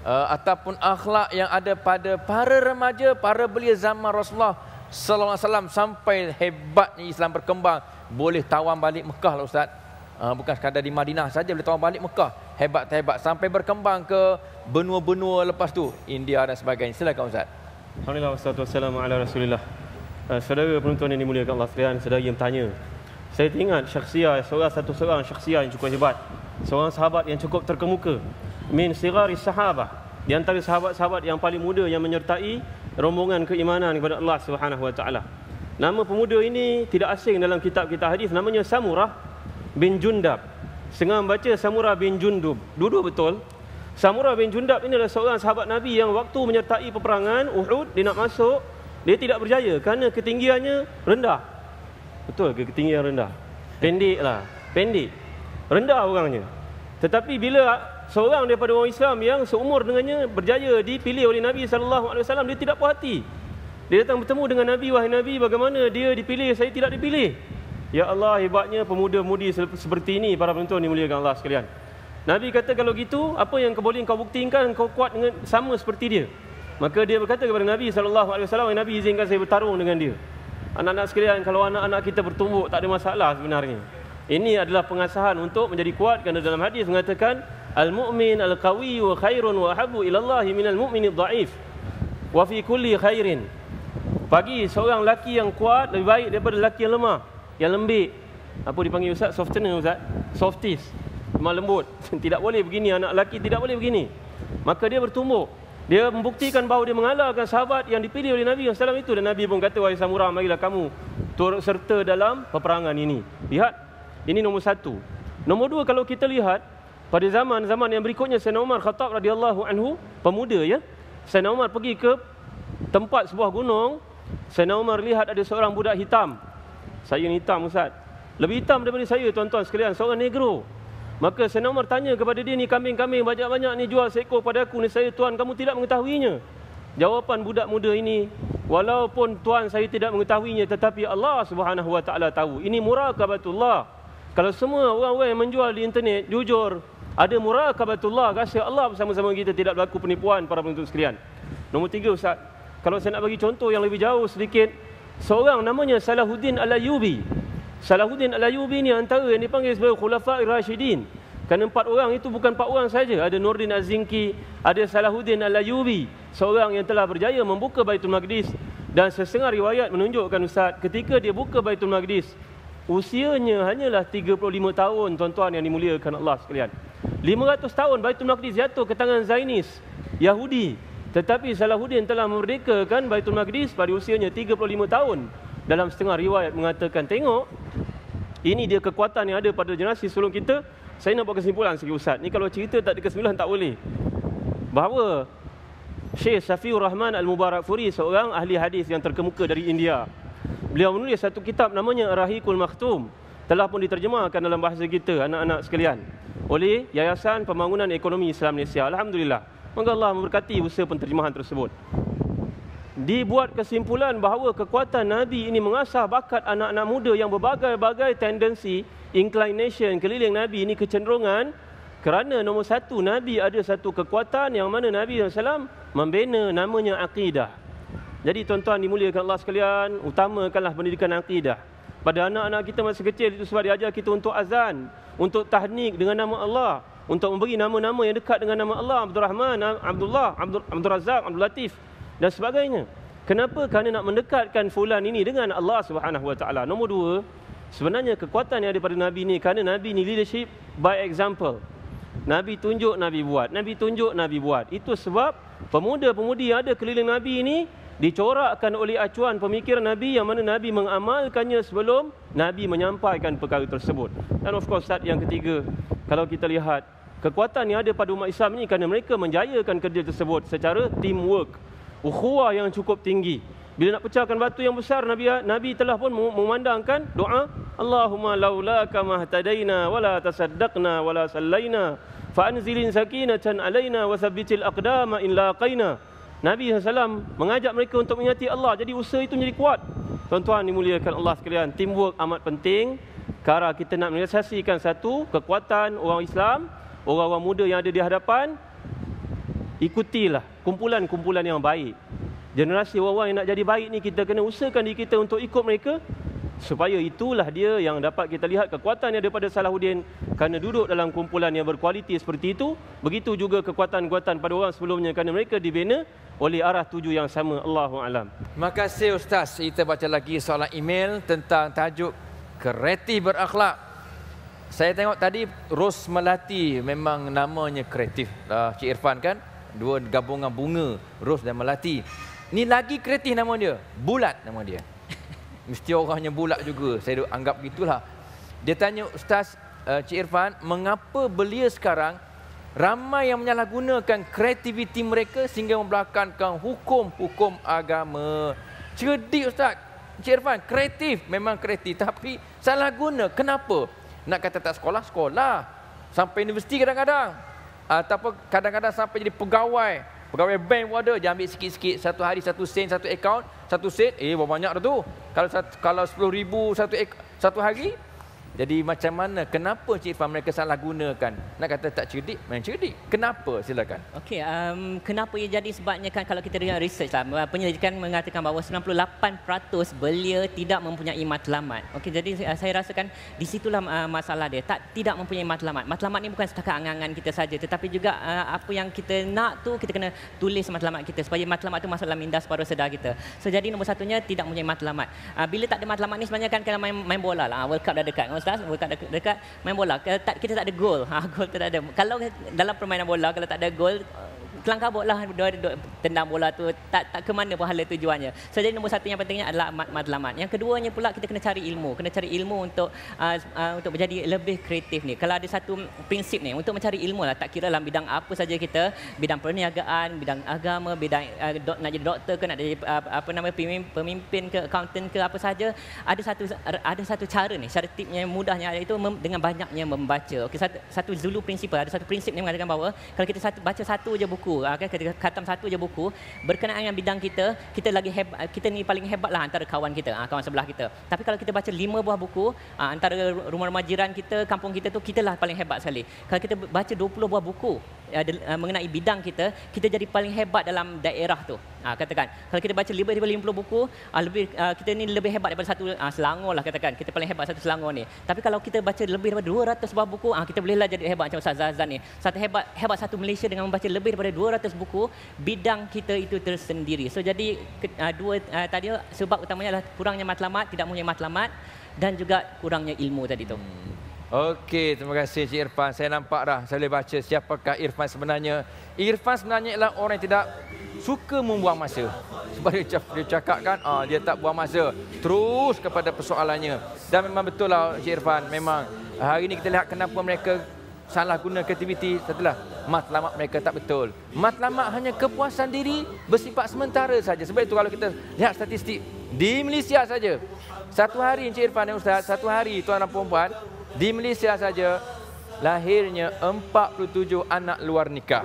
Speaker 1: uh, ataupun akhlak yang ada pada para remaja, para belia zaman Rasulullah sallallahu alaihi wasallam sampai hebatnya Islam berkembang boleh tawam balik Mekah lah ustaz. Uh, bukan sekadar di Madinah saja boleh tawar balik Mekah. Hebat hebat sampai berkembang ke benua-benua lepas tu India dan sebagainya. Silakan Ustaz.
Speaker 2: Alhamdulillah wassalatu wassalamu ala Rasulillah. Uh, saudara penonton yang dimuliakan Allah sekalian, saudara yang bertanya. Saya teringat syakhsiah seorang satu seorang syakhsiah yang cukup hebat. Seorang sahabat yang cukup terkemuka. Min sirari sahabah. Di antara sahabat-sahabat yang paling muda yang menyertai rombongan keimanan kepada Allah Subhanahu wa taala. Nama pemuda ini tidak asing dalam kitab kita hadis namanya Samurah bin Jundab. Sengaja membaca Samura bin Jundub. Dua-dua betul. Samura bin Jundab ini adalah seorang sahabat Nabi yang waktu menyertai peperangan Uhud, dia nak masuk, dia tidak berjaya kerana ketinggiannya rendah. Betul ke ketinggian rendah? Pendek lah. Pendek. Rendah orangnya. Tetapi bila seorang daripada orang Islam yang seumur dengannya berjaya dipilih oleh Nabi SAW, dia tidak puas hati. Dia datang bertemu dengan Nabi, wahai Nabi bagaimana dia dipilih, saya tidak dipilih. Ya Allah, hebatnya pemuda-mudi seperti ini para penonton dimuliakan Allah sekalian. Nabi kata kalau gitu, apa yang kau boleh kau buktikan kau kuat dengan sama seperti dia. Maka dia berkata kepada Nabi sallallahu alaihi wasallam, "Nabi izinkan saya bertarung dengan dia." Anak-anak sekalian, kalau anak-anak kita bertumbuk tak ada masalah sebenarnya. Ini adalah pengasahan untuk menjadi kuat kerana dalam hadis mengatakan al-mu'min al-qawi wa khairun wa habu ila Allah min al-mu'min ad-dha'if wa fi kulli khairin. Bagi seorang lelaki yang kuat lebih baik daripada lelaki yang lemah yang lembik. Apa dipanggil ustaz? Softener ustaz. softies, Lemah lembut. Tidak boleh begini anak lelaki tidak boleh begini. Maka dia bertumbuh. Dia membuktikan bahawa dia mengalahkan sahabat yang dipilih oleh Nabi yang salam itu. Dan Nabi pun kata, wahai Samurah, marilah kamu turut serta dalam peperangan ini. Lihat, ini nombor satu. Nombor dua, kalau kita lihat, pada zaman-zaman yang berikutnya, Sayyidina Umar Khattab radhiyallahu anhu, pemuda ya. Sayyidina Umar pergi ke tempat sebuah gunung. Sayyidina Umar lihat ada seorang budak hitam saya ni hitam Ustaz. Lebih hitam daripada saya tuan-tuan sekalian. Seorang negro. Maka Sayyidina Umar tanya kepada dia ni kambing-kambing banyak-banyak ni jual seekor pada aku ni saya tuan kamu tidak mengetahuinya. Jawapan budak muda ini walaupun tuan saya tidak mengetahuinya tetapi Allah Subhanahu wa taala tahu. Ini murah kabatullah. Kalau semua orang-orang yang menjual di internet jujur ada murah kabatullah. rahsia Allah bersama-sama kita tidak berlaku penipuan para penuntut sekalian. Nombor tiga Ustaz. Kalau saya nak bagi contoh yang lebih jauh sedikit seorang namanya Salahuddin Al-Ayubi. Salahuddin Al-Ayubi ni antara yang dipanggil sebagai Khulafa'ir Rashidin. Kerana empat orang itu bukan empat orang saja. Ada Nurdin Azinki, ada Salahuddin Al-Ayubi. Seorang yang telah berjaya membuka Baitul Maqdis. Dan sesengah riwayat menunjukkan Ustaz, ketika dia buka Baitul Maqdis, usianya hanyalah 35 tahun tuan-tuan yang dimuliakan Allah sekalian. 500 tahun Baitul Maqdis jatuh ke tangan Zainis, Yahudi. Tetapi Salahuddin telah memerdekakan Baitul Maqdis pada usianya 35 tahun. Dalam setengah riwayat mengatakan, tengok, ini dia kekuatan yang ada pada generasi sebelum kita. Saya nak buat kesimpulan sikit Ustaz. Ini kalau cerita tak ada kesimpulan tak boleh. Bahawa Syekh Safiur Rahman Al-Mubarak Furi, seorang ahli hadis yang terkemuka dari India. Beliau menulis satu kitab namanya Rahikul Maktum. Telah pun diterjemahkan dalam bahasa kita, anak-anak sekalian. Oleh Yayasan Pembangunan Ekonomi Islam Malaysia. Alhamdulillah. Maka Allah memberkati usaha penterjemahan tersebut. Dibuat kesimpulan bahawa kekuatan Nabi ini mengasah bakat anak-anak muda yang berbagai-bagai tendensi, inclination keliling Nabi ini kecenderungan kerana nombor satu, Nabi ada satu kekuatan yang mana Nabi SAW membina namanya akidah. Jadi tuan-tuan dimuliakan Allah sekalian, utamakanlah pendidikan akidah. Pada anak-anak kita masa kecil itu sebab diajar kita untuk azan, untuk tahnik dengan nama Allah untuk memberi nama-nama yang dekat dengan nama Allah Abdul Rahman, Abdullah, Abdul, Abdul Razak, Abdul Latif dan sebagainya. Kenapa? Kerana nak mendekatkan fulan ini dengan Allah Subhanahu Wa Nombor dua, sebenarnya kekuatan yang ada pada Nabi ini kerana Nabi ini leadership by example. Nabi tunjuk Nabi buat, Nabi tunjuk Nabi buat. Itu sebab pemuda-pemudi yang ada keliling Nabi ini dicorakkan oleh acuan pemikiran Nabi yang mana Nabi mengamalkannya sebelum Nabi menyampaikan perkara tersebut. Dan of course, yang ketiga, kalau kita lihat kekuatan yang ada pada umat Islam ini kerana mereka menjayakan kerja tersebut secara teamwork ukhuwah yang cukup tinggi bila nak pecahkan batu yang besar Nabi Nabi telah pun memandangkan doa Allahumma laulaka kama hadaina wala tasaddaqna wala sallaina fa anzilin sakinatan alaina wa thabbitil aqdama in laqaina Nabi SAW mengajak mereka untuk menyati Allah. Jadi usaha itu menjadi kuat. Tuan-tuan dimuliakan Allah sekalian. Teamwork amat penting ke kita nak menyelesaikan satu kekuatan orang Islam, orang-orang muda yang ada di hadapan, ikutilah kumpulan-kumpulan yang baik. Generasi orang-orang yang nak jadi baik ni kita kena usahakan diri kita untuk ikut mereka supaya itulah dia yang dapat kita lihat kekuatan yang ada pada Salahuddin kerana duduk dalam kumpulan yang berkualiti seperti itu begitu juga kekuatan-kekuatan pada orang sebelumnya kerana mereka dibina oleh arah tuju yang sama Allahu alam.
Speaker 1: Terima kasih ustaz. Kita baca lagi soalan email tentang tajuk kreatif berakhlak. Saya tengok tadi Ros Melati memang namanya kreatif. Uh, Cik Irfan kan? Dua gabungan bunga, Ros dan Melati. Ni lagi kreatif nama dia. Bulat nama dia. Mesti orangnya bulat juga. Saya anggap gitulah. Dia tanya Ustaz uh, Cik Irfan, mengapa belia sekarang ramai yang menyalahgunakan kreativiti mereka sehingga membelakangkan hukum-hukum agama. Cerdik Ustaz. Jervan kreatif memang kreatif tapi salah guna kenapa nak kata tak sekolah sekolah sampai universiti kadang-kadang atau kadang-kadang sampai jadi pegawai pegawai bank pun ada dia ambil sikit-sikit satu hari satu sen satu account satu sen eh banyak dah tu kalau kalau ribu satu satu hari jadi macam mana, kenapa Cik Irfan mereka salah gunakan? Nak kata tak cerdik, main cerdik. Kenapa? Silakan.
Speaker 3: Okey, um, kenapa ia jadi sebabnya kan kalau kita dengar research lah, uh, penyelidikan mengatakan bahawa 98% belia tidak mempunyai matlamat. Okey, jadi uh, saya rasakan di situlah uh, masalah dia. Tak tidak mempunyai matlamat. Matlamat ni bukan setakat angangan kita saja, tetapi juga uh, apa yang kita nak tu kita kena tulis matlamat kita supaya matlamat tu masuk dalam minda separuh sedar kita. So jadi nombor satunya tidak mempunyai matlamat. Uh, bila tak ada matlamat ni sebenarnya kan kalau main, main bola lah, World Cup dah dekat atas dekat dekat main bola kita tak kita tak ada gol ha gol tak ada kalau dalam permainan bola kalau tak ada gol kelang kabut lah dia duduk tendang bola tu tak tak ke mana pun hala tujuannya so jadi nombor satu yang pentingnya adalah mat matlamat yang keduanya pula kita kena cari ilmu kena cari ilmu untuk uh, uh, untuk menjadi lebih kreatif ni kalau ada satu prinsip ni untuk mencari ilmu lah tak kira dalam bidang apa saja kita bidang perniagaan bidang agama bidang uh, dok, nak jadi doktor ke nak jadi uh, apa nama pemimpin ke accountant ke apa saja ada satu ada satu cara ni cara tipnya yang mudahnya iaitu mem, dengan banyaknya membaca Okay, satu, satu zulu prinsip ada satu prinsip ni mengatakan bahawa kalau kita satu, baca satu je buku okay, ah, khatam satu je buku berkenaan dengan bidang kita kita lagi hebat kita ni paling hebat lah antara kawan kita ah, kawan sebelah kita tapi kalau kita baca lima buah buku ah, antara rumah-rumah jiran kita kampung kita tu kita lah paling hebat sekali kalau kita baca 20 buah buku mengenai bidang kita kita jadi paling hebat dalam daerah tu uh, katakan kalau kita baca lebih daripada 50 buku uh, lebih uh, kita ni lebih hebat daripada satu uh, selangor lah katakan kita paling hebat satu selangor ni tapi kalau kita baca lebih daripada 200 buah buku uh, kita bolehlah jadi hebat macam Ustaz Zazan ni satu hebat hebat satu Malaysia dengan membaca lebih daripada 200 buku bidang kita itu tersendiri so jadi uh, dua uh, tadi sebab utamanya adalah kurangnya matlamat tidak mempunyai matlamat dan juga kurangnya ilmu tadi tu hmm.
Speaker 1: Okey, terima kasih Cik Irfan. Saya nampak dah, saya boleh baca siapakah Irfan sebenarnya. Irfan sebenarnya ialah orang yang tidak suka membuang masa. Sebab dia, dia cakap kan, ah, dia tak buang masa. Terus kepada persoalannya. Dan memang betul lah Cik Irfan, memang hari ini kita lihat kenapa mereka salah guna kreativiti setelah matlamat mereka tak betul. Matlamat hanya kepuasan diri bersifat sementara saja. Sebab itu kalau kita lihat statistik di Malaysia saja. Satu hari Encik Irfan dan Ustaz, satu hari tuan dan perempuan. Di Malaysia saja lahirnya 47 anak luar nikah.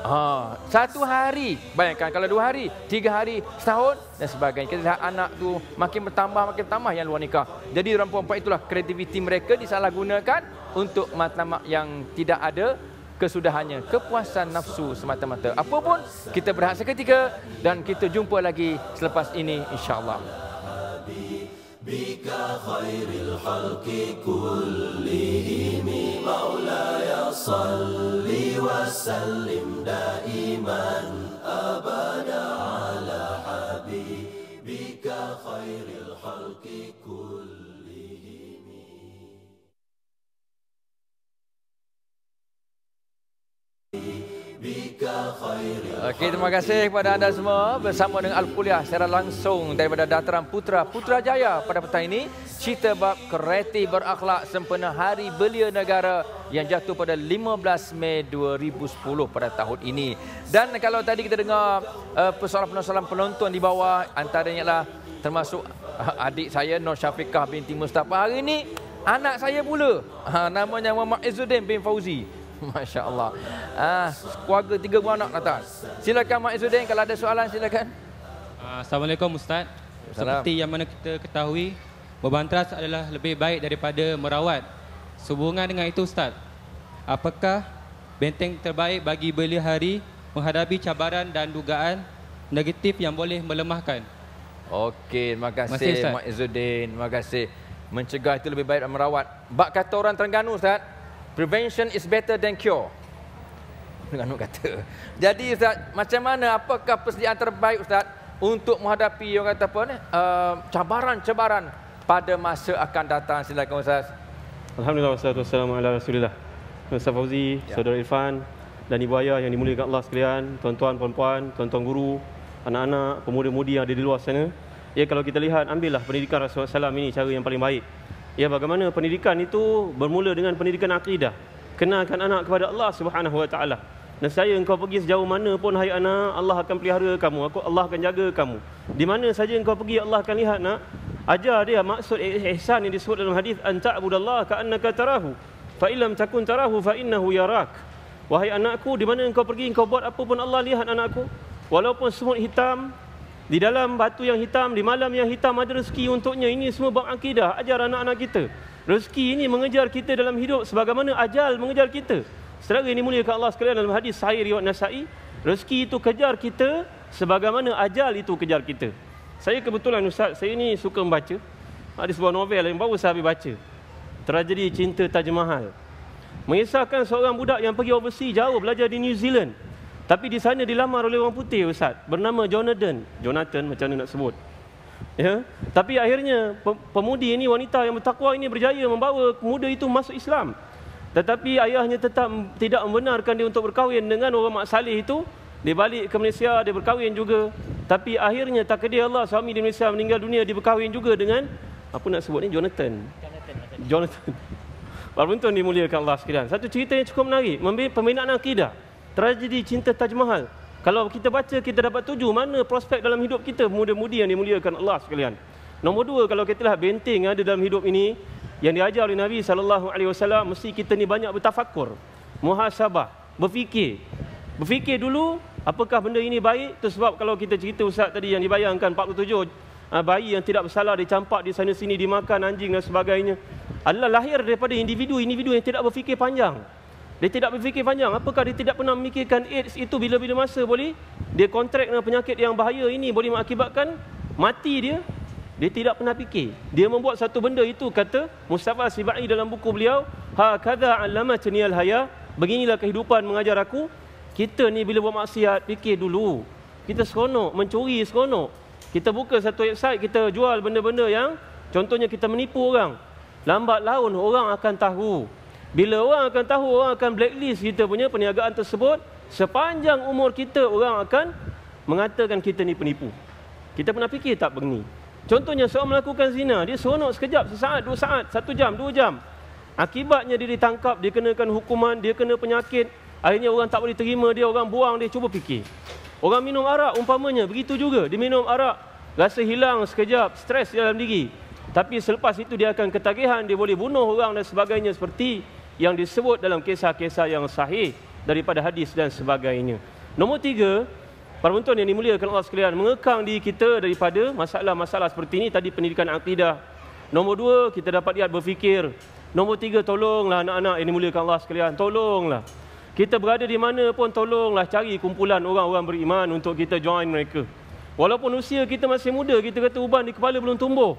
Speaker 1: Ha, satu hari, bayangkan kalau dua hari, tiga hari, setahun dan sebagainya. Kita lihat anak tu makin bertambah, makin bertambah yang luar nikah. Jadi orang perempuan itulah kreativiti mereka disalahgunakan untuk matlamat yang tidak ada kesudahannya. Kepuasan nafsu semata-mata. Apapun, kita berhak seketika dan kita jumpa lagi selepas ini insyaAllah.
Speaker 4: بك خير الخلق كلهم مولاي صل وسلم دائما أبدا على Okay, terima kasih kepada
Speaker 1: anda semua bersama dengan Al-Kuliah secara langsung daripada Dataran Putra Putra Jaya pada petang ini. Cerita bab kreatif berakhlak sempena Hari Belia Negara yang jatuh pada 15 Mei 2010 pada tahun ini. Dan kalau tadi kita dengar uh, persoalan-persoalan penonton di bawah antaranya lah termasuk uh, adik saya Nur Syafiqah binti Mustafa. Hari ini anak saya pula uh, namanya Muhammad Izzuddin bin Fauzi. Masya Allah. Ah, keluarga tiga buah anak datang. Lah, silakan Mak Isudin kalau ada soalan silakan. Ah,
Speaker 2: Assalamualaikum Ustaz. Assalam. Seperti yang mana kita ketahui, berbantras adalah lebih baik daripada merawat. Sehubungan dengan itu Ustaz, apakah benteng terbaik
Speaker 1: bagi beli hari menghadapi cabaran dan dugaan negatif yang boleh melemahkan? Okey, terima kasih Mak Izzuddin. Terima kasih. Mencegah itu lebih baik daripada merawat. Bak kata orang Terengganu Ustaz, prevention is better than cure dengan kata. Jadi Ustaz, macam mana apakah persediaan terbaik Ustaz untuk menghadapi orang kata apa ni? Eh, cabaran-cabaran uh, pada masa akan datang silakan Ustaz.
Speaker 2: Alhamdulillah wassalatu wassalamu ala Rasulillah. Ustaz Fauzi, ya. saudara Irfan dan ibu ayah yang dimuliakan Allah sekalian, tuan-tuan, puan-puan, tuan-tuan guru, anak-anak, pemuda pemudi yang ada di luar sana. Ya kalau kita lihat ambillah pendidikan Rasulullah SAW ini cara yang paling baik. Ya bagaimana pendidikan itu bermula dengan pendidikan akidah. Kenalkan anak kepada Allah Subhanahu Wa Taala. Dan saya engkau pergi sejauh mana pun hai anak, Allah akan pelihara kamu. Aku Allah akan jaga kamu. Di mana saja engkau pergi Allah akan lihat nak. Ajar dia maksud eh, ihsan yang disebut dalam hadis an ta'budallaha ka'annaka tarahu fa illam takun tarahu fa innahu yarak. Wahai anakku, di mana engkau pergi engkau buat apa pun Allah lihat anakku. Walaupun semut hitam, di dalam batu yang hitam, di malam yang hitam ada rezeki untuknya. Ini semua bab akidah, ajar anak-anak kita. Rezeki ini mengejar kita dalam hidup sebagaimana ajal mengejar kita. Setelah ini mulia ke Allah sekalian dalam hadis sahih riwayat Nasa'i, rezeki itu kejar kita sebagaimana ajal itu kejar kita. Saya kebetulan Ustaz, saya ini suka membaca. Ada sebuah novel yang baru saya baca. Tragedi Cinta Taj Mahal. Mengisahkan seorang budak yang pergi overseas jauh belajar di New Zealand. Tapi di sana dilamar oleh orang putih Ustaz Bernama Jonathan Jonathan macam mana nak sebut Ya, tapi akhirnya pemudi ini wanita yang bertakwa ini berjaya membawa pemuda itu masuk Islam. Tetapi ayahnya tetap tidak membenarkan dia untuk berkahwin dengan orang mak salih itu. Dia balik ke Malaysia, dia berkahwin juga. Tapi akhirnya takdir Allah suami di Malaysia meninggal dunia dia berkahwin juga dengan apa nak sebut ni Jonathan. Jonathan. Jonathan. Walaupun tuan dimuliakan Allah sekalian. Satu cerita yang cukup menarik, pembinaan akidah. Tragedi cinta Taj Mahal. Kalau kita baca, kita dapat tuju mana prospek dalam hidup kita muda-mudi yang dimuliakan Allah sekalian. Nombor dua, kalau kita lihat benteng ada dalam hidup ini, yang diajar oleh Nabi SAW, mesti kita ni banyak bertafakur, muhasabah, berfikir. Berfikir dulu, apakah benda ini baik? Itu sebab kalau kita cerita Ustaz tadi yang dibayangkan 47, ah, bayi yang tidak bersalah dicampak di sana sini, dimakan anjing dan sebagainya. Adalah lahir daripada individu-individu yang tidak berfikir panjang. Dia tidak berfikir panjang. Apakah dia tidak pernah memikirkan AIDS itu bila-bila masa boleh? Dia kontrak dengan penyakit yang bahaya ini boleh mengakibatkan mati dia. Dia tidak pernah fikir. Dia membuat satu benda itu kata Mustafa Sibai dalam buku beliau. Ha kada alama al haya. Beginilah kehidupan mengajar aku. Kita ni bila buat maksiat fikir dulu. Kita seronok, mencuri seronok. Kita buka satu website, kita jual benda-benda yang contohnya kita menipu orang. Lambat laun orang akan tahu. Bila orang akan tahu, orang akan blacklist kita punya perniagaan tersebut, sepanjang umur kita orang akan mengatakan kita ni penipu. Kita pernah fikir tak begini? Contohnya seorang melakukan zina, dia seronok sekejap, sesaat, dua saat, satu jam, dua jam. Akibatnya dia ditangkap, dia kenakan hukuman, dia kena penyakit. Akhirnya orang tak boleh terima dia, orang buang dia, cuba fikir. Orang minum arak umpamanya, begitu juga. Dia minum arak, rasa hilang sekejap, stres dalam diri. Tapi selepas itu dia akan ketagihan, dia boleh bunuh orang dan sebagainya seperti yang disebut dalam kisah-kisah yang sahih daripada hadis dan sebagainya. Nomor tiga, para penonton yang dimuliakan Allah sekalian, mengekang diri kita daripada masalah-masalah seperti ini tadi pendidikan akidah. Nomor dua, kita dapat lihat berfikir. Nomor tiga, tolonglah anak-anak yang dimuliakan Allah sekalian, tolonglah. Kita berada di mana pun tolonglah cari kumpulan orang-orang beriman untuk kita join mereka. Walaupun usia kita masih muda, kita kata uban di kepala belum tumbuh.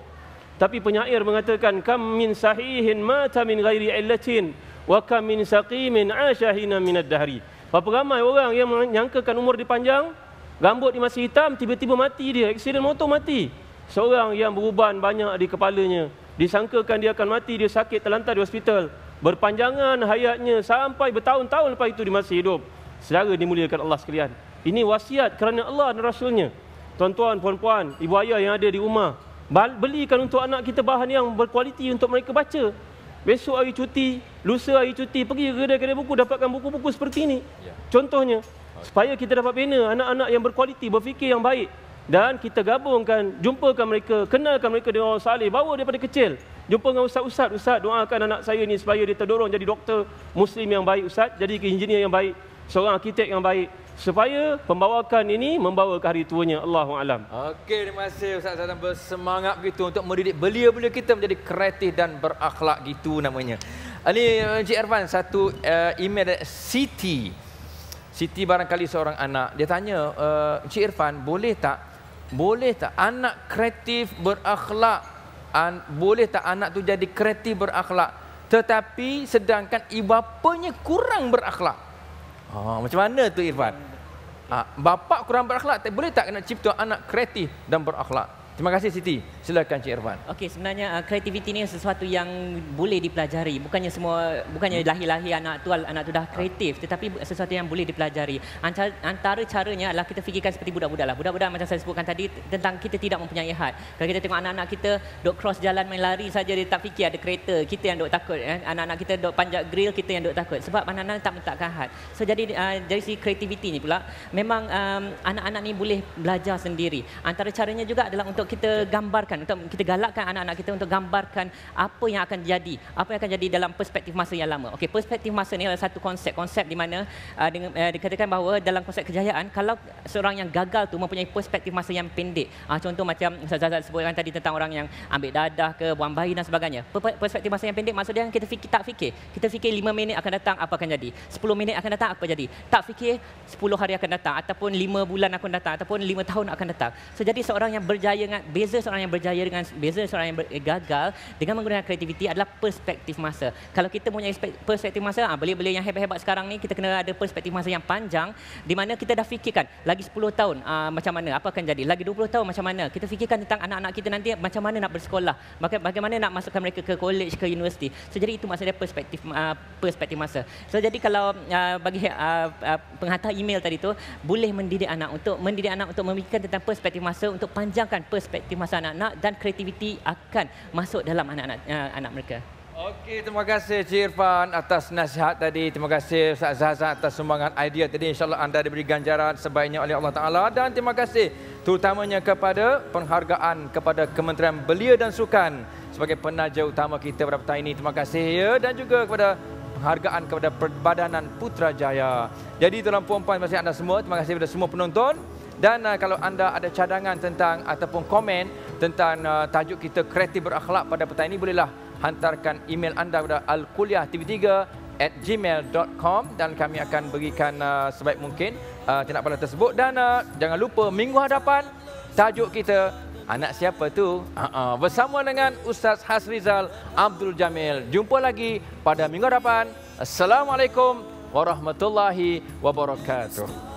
Speaker 2: Tapi penyair mengatakan kam min sahihin mata min ghairi illatin wa kam min saqimin ashahina min ad-dahri. Berapa ramai orang yang menyangkakan umur dipanjang, rambut dia masih hitam, tiba-tiba mati dia, aksiden motor mati. Seorang yang beruban banyak di kepalanya, disangkakan dia akan mati, dia sakit terlantar di hospital. Berpanjangan hayatnya sampai bertahun-tahun lepas itu dia masih hidup. Sedara dimuliakan Allah sekalian. Ini wasiat kerana Allah dan Rasulnya. Tuan-tuan, puan-puan, ibu ayah yang ada di rumah. Belikan untuk anak kita bahan yang berkualiti untuk mereka baca. Besok hari cuti, Lusa hari cuti pergi ke kedai-kedai buku dapatkan buku-buku seperti ini. Ya. Contohnya, okay. supaya kita dapat bina anak-anak yang berkualiti, berfikir yang baik dan kita gabungkan, jumpakan mereka, kenalkan mereka dengan orang saleh, bawa daripada kecil. Jumpa dengan ustaz-ustaz, ustaz doakan anak saya ini supaya dia terdorong jadi doktor muslim yang baik ustaz, jadi engineer yang baik, seorang arkitek yang baik supaya pembawakan ini membawa ke hari tuanya Allahu alam.
Speaker 1: Okey terima kasih Ustaz Zaman bersemangat gitu untuk mendidik belia-belia kita menjadi kreatif dan berakhlak gitu namanya. Ini eh, Encik Ervan, satu uh, email dari Siti. Siti barangkali seorang anak. Dia tanya, uh, Encik Irfan, boleh tak? Boleh tak anak kreatif berakhlak? An, boleh tak anak tu jadi kreatif berakhlak? Tetapi sedangkan ibu bapanya kurang berakhlak. Oh, macam mana tu Irfan? Uh, bapak kurang berakhlak, tak boleh tak nak cipta anak kreatif dan berakhlak? Terima kasih Siti. Silakan Cik Irfan.
Speaker 3: Okey, sebenarnya uh, kreativiti ni sesuatu yang boleh dipelajari. Bukannya semua bukannya hmm. lahir-lahir anak tu anak tu dah kreatif, tetapi sesuatu yang boleh dipelajari. Antara, antara caranya adalah kita fikirkan seperti budak-budak lah. Budak-budak macam saya sebutkan tadi tentang kita tidak mempunyai had. Kalau kita tengok anak-anak kita dok cross jalan main lari saja dia tak fikir ada kereta. Kita yang dok takut eh? Anak-anak kita dok panjat grill kita yang dok takut sebab anak-anak tak meletakkan had. So jadi uh, dari si kreativiti ni pula memang um, anak-anak ni boleh belajar sendiri. Antara caranya juga adalah untuk untuk kita ya. gambarkan untuk kita galakkan anak-anak kita untuk gambarkan apa yang akan jadi apa yang akan jadi dalam perspektif masa yang lama okey perspektif masa ni adalah satu konsep konsep di mana uh, dengan uh, dikatakan bahawa dalam konsep kejayaan kalau seorang yang gagal tu mempunyai perspektif masa yang pendek uh, contoh macam saya sebutkan tadi tentang orang yang ambil dadah ke buang bayi dan sebagainya perspektif masa yang pendek maksudnya kita fikir tak fikir kita fikir 5 minit akan datang apa akan jadi 10 minit akan datang apa jadi tak fikir 10 hari akan datang ataupun 5 bulan akan datang ataupun 5 tahun akan datang so jadi seorang yang berjaya dengan beza seorang yang berjaya dengan beza seorang yang eh, gagal dengan menggunakan kreativiti adalah perspektif masa. Kalau kita punya perspektif masa, ah beli-beli yang hebat-hebat sekarang ni kita kena ada perspektif masa yang panjang di mana kita dah fikirkan lagi 10 tahun aa, ah, macam mana apa akan jadi, lagi 20 tahun macam mana. Kita fikirkan tentang anak-anak kita nanti macam mana nak bersekolah, bagaimana nak masukkan mereka ke college ke universiti. So jadi itu maksudnya perspektif aa, ah, perspektif masa. So jadi kalau aa, ah, bagi aa, penghantar email tadi tu boleh mendidik anak untuk mendidik anak untuk memikirkan tentang perspektif masa untuk panjangkan pers- perspektif masa anak-anak dan kreativiti akan masuk dalam anak-anak uh, anak mereka.
Speaker 1: Okey, terima kasih Cik Irfan atas nasihat tadi. Terima kasih Ustaz Zaza atas sumbangan idea tadi. InsyaAllah anda diberi ganjaran sebaiknya oleh Allah Ta'ala. Dan terima kasih terutamanya kepada penghargaan kepada Kementerian Belia dan Sukan sebagai penaja utama kita pada petang ini. Terima kasih ya. Dan juga kepada penghargaan kepada Perbadanan Putrajaya. Jadi tuan-tuan puan-puan masih anda semua. Terima kasih kepada semua penonton. Dan uh, kalau anda ada cadangan tentang ataupun komen tentang uh, tajuk kita kreatif berakhlak pada petang ini bolehlah hantarkan email anda kepada alkuliahtv3 at gmail.com dan kami akan berikan uh, sebaik mungkin uh, tindak pala tersebut dan uh, jangan lupa minggu hadapan tajuk kita anak siapa tu uh-uh. bersama dengan Ustaz Hasrizal Abdul Jamil jumpa lagi pada minggu hadapan Assalamualaikum warahmatullahi wabarakatuh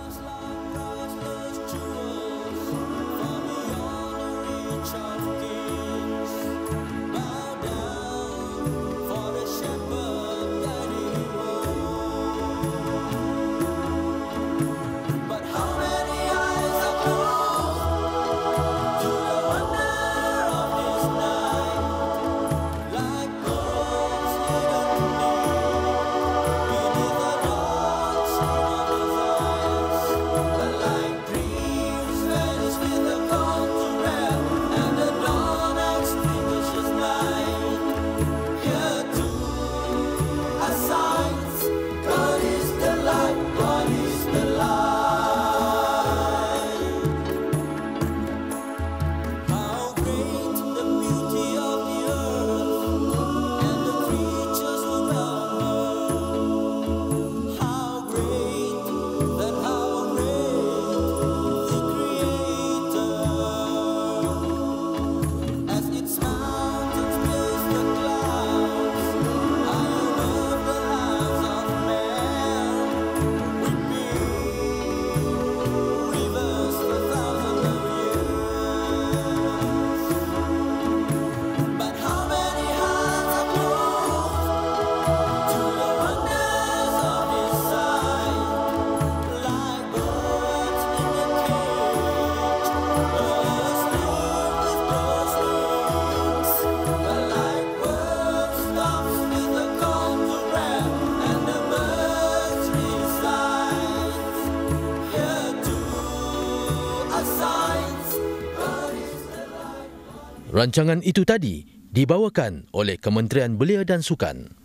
Speaker 2: Rancangan itu tadi dibawakan oleh Kementerian Belia dan Sukan.